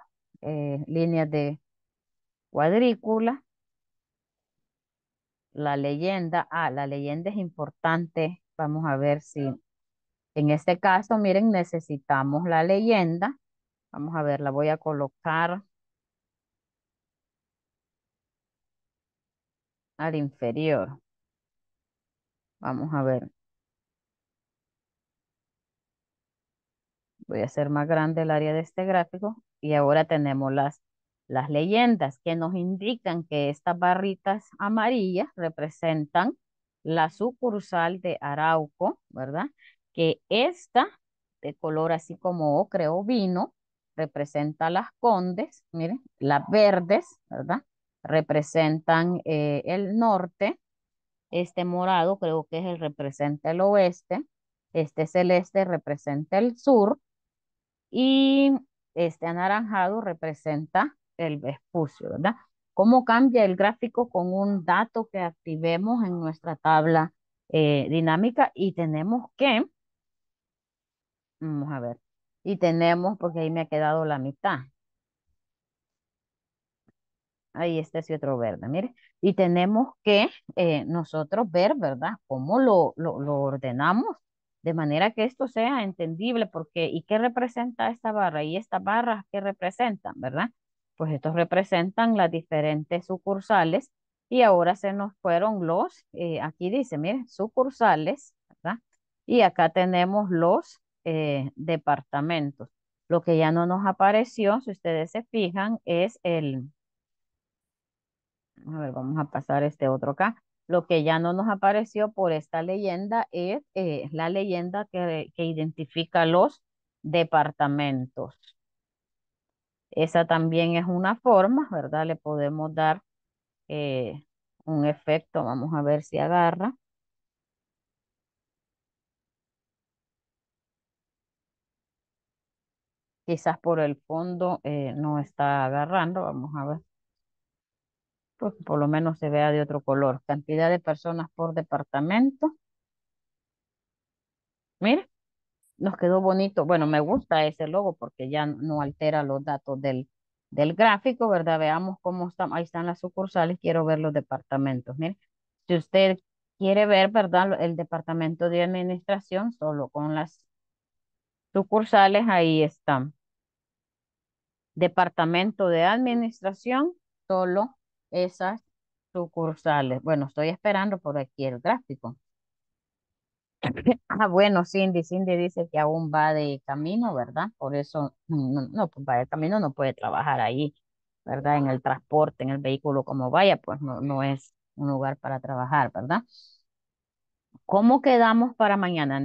eh, línea de cuadrícula. La leyenda, ah, la leyenda es importante. Vamos a ver si en este caso, miren, necesitamos la leyenda. Vamos a ver, la voy a colocar al inferior. Vamos a ver. Voy a hacer más grande el área de este gráfico. Y ahora tenemos las, las leyendas que nos indican que estas barritas amarillas representan la sucursal de Arauco, ¿verdad? Que esta, de color así como ocre o vino, representa las condes, miren, las verdes, ¿verdad? Representan eh, el norte, este morado creo que es el representa el oeste. Este celeste representa el sur. Y este anaranjado representa el Vespucio, ¿verdad? ¿Cómo cambia el gráfico con un dato que activemos en nuestra tabla eh, dinámica? Y tenemos que, vamos a ver, y tenemos, porque ahí me ha quedado la mitad. Ahí este es otro verde, mire y tenemos que eh, nosotros ver, ¿verdad?, cómo lo, lo, ordenamos de manera que esto sea entendible, porque ¿y qué representa esta barra? ¿Y estas barras qué representan, verdad? Pues estos representan las diferentes sucursales y ahora se nos fueron los, eh, aquí dice, miren, sucursales, ¿verdad? Y acá tenemos los eh, departamentos. Lo que ya no nos apareció, si ustedes se fijan, es el, a ver, vamos a pasar este otro acá. Lo que ya no nos apareció por esta leyenda es eh, la leyenda que, identifica los departamentos. Esa también es una forma, ¿verdad? Le podemos dar eh, un efecto. Vamos a ver si agarra. Quizás por el fondo eh, no está agarrando. Vamos a ver. Pues, por lo menos se vea de otro color. Cantidad de personas por departamento. mire nos quedó bonito. Bueno, me gusta ese logo porque ya no altera los datos del, del gráfico, ¿verdad? Veamos cómo están. Ahí están las sucursales. Quiero ver los departamentos. Mire, si usted quiere ver, ¿verdad? El departamento de administración solo con las sucursales, ahí están. Departamento de administración, solo esas sucursales. Bueno, estoy esperando por aquí el gráfico. Ah, bueno, Cindy, Cindy dice que aún va de camino, ¿verdad? Por eso, no, pues va de camino, no puede trabajar ahí, ¿verdad? En el transporte, en el vehículo, como vaya, pues no, no es un lugar para trabajar, ¿verdad? ¿Cómo quedamos para mañana,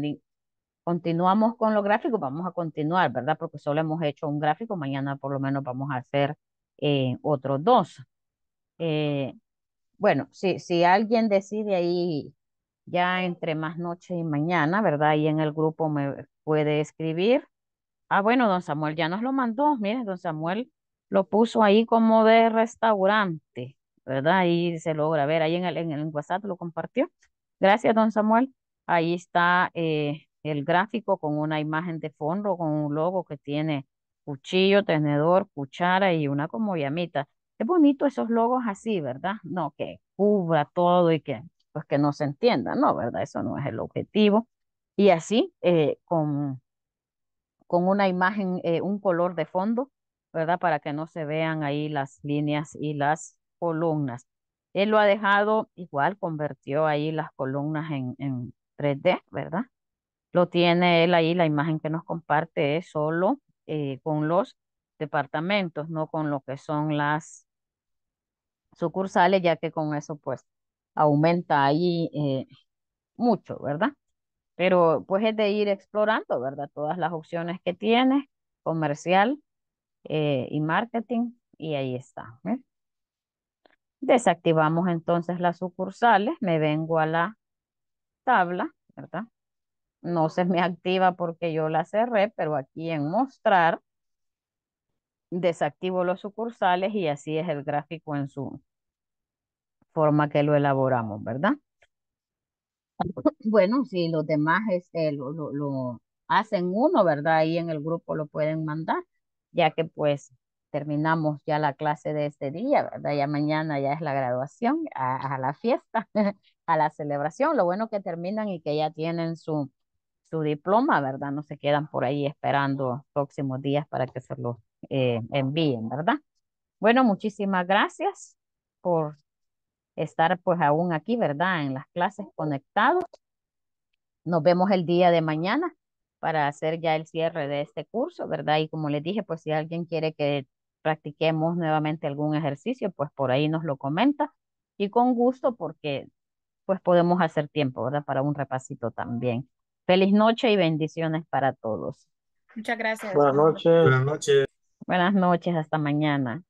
Continuamos con los gráficos, vamos a continuar, ¿verdad? Porque solo hemos hecho un gráfico, mañana por lo menos vamos a hacer eh, otros dos. Eh, bueno, si, si alguien decide ahí ya entre más noche y mañana, ¿verdad? Ahí en el grupo me puede escribir. Ah, bueno, don Samuel ya nos lo mandó, mire, don Samuel lo puso ahí como de restaurante, ¿verdad? Ahí se logra ver ahí en el, en el WhatsApp, lo compartió. Gracias, don Samuel. Ahí está eh, el gráfico con una imagen de fondo, con un logo que tiene cuchillo, tenedor, cuchara y una como llamita. Es bonito esos logos así, ¿verdad? No, que cubra todo y que, pues que no se entienda, ¿no? ¿Verdad? Eso no es el objetivo. Y así, eh, con, con una imagen, eh, un color de fondo, ¿verdad? Para que no se vean ahí las líneas y las columnas. Él lo ha dejado igual, convirtió ahí las columnas en, en 3D, ¿verdad? Lo tiene él ahí, la imagen que nos comparte es solo eh, con los departamentos, no con lo que son las sucursales, ya que con eso pues aumenta ahí eh, mucho, ¿verdad? Pero pues es de ir explorando, ¿verdad? Todas las opciones que tiene comercial eh, y marketing, y ahí está. Desactivamos entonces las sucursales, me vengo a la tabla, ¿verdad? No se me activa porque yo la cerré, pero aquí en mostrar, desactivo los sucursales y así es el gráfico en su forma que lo elaboramos, ¿verdad? Bueno, si los demás este, lo, lo, hacen uno, ¿verdad? Ahí en el grupo lo pueden mandar, ya que pues terminamos ya la clase de este día, ¿verdad? Ya mañana ya es la graduación, a, la fiesta, a la celebración. Lo bueno que terminan y que ya tienen su, su diploma, ¿verdad? No se quedan por ahí esperando próximos días para que se los eh, envíen, ¿verdad? Bueno, muchísimas gracias por estar pues aún aquí, ¿verdad? En las clases conectados. Nos vemos el día de mañana para hacer ya el cierre de este curso, ¿verdad? Y como les dije, pues si alguien quiere que practiquemos nuevamente algún ejercicio, pues por ahí nos lo comenta y con gusto porque pues podemos hacer tiempo, ¿verdad? Para un repasito también. Feliz noche y bendiciones para todos. Muchas gracias. Buenas noches. Buenas noches. Buenas noches, hasta mañana.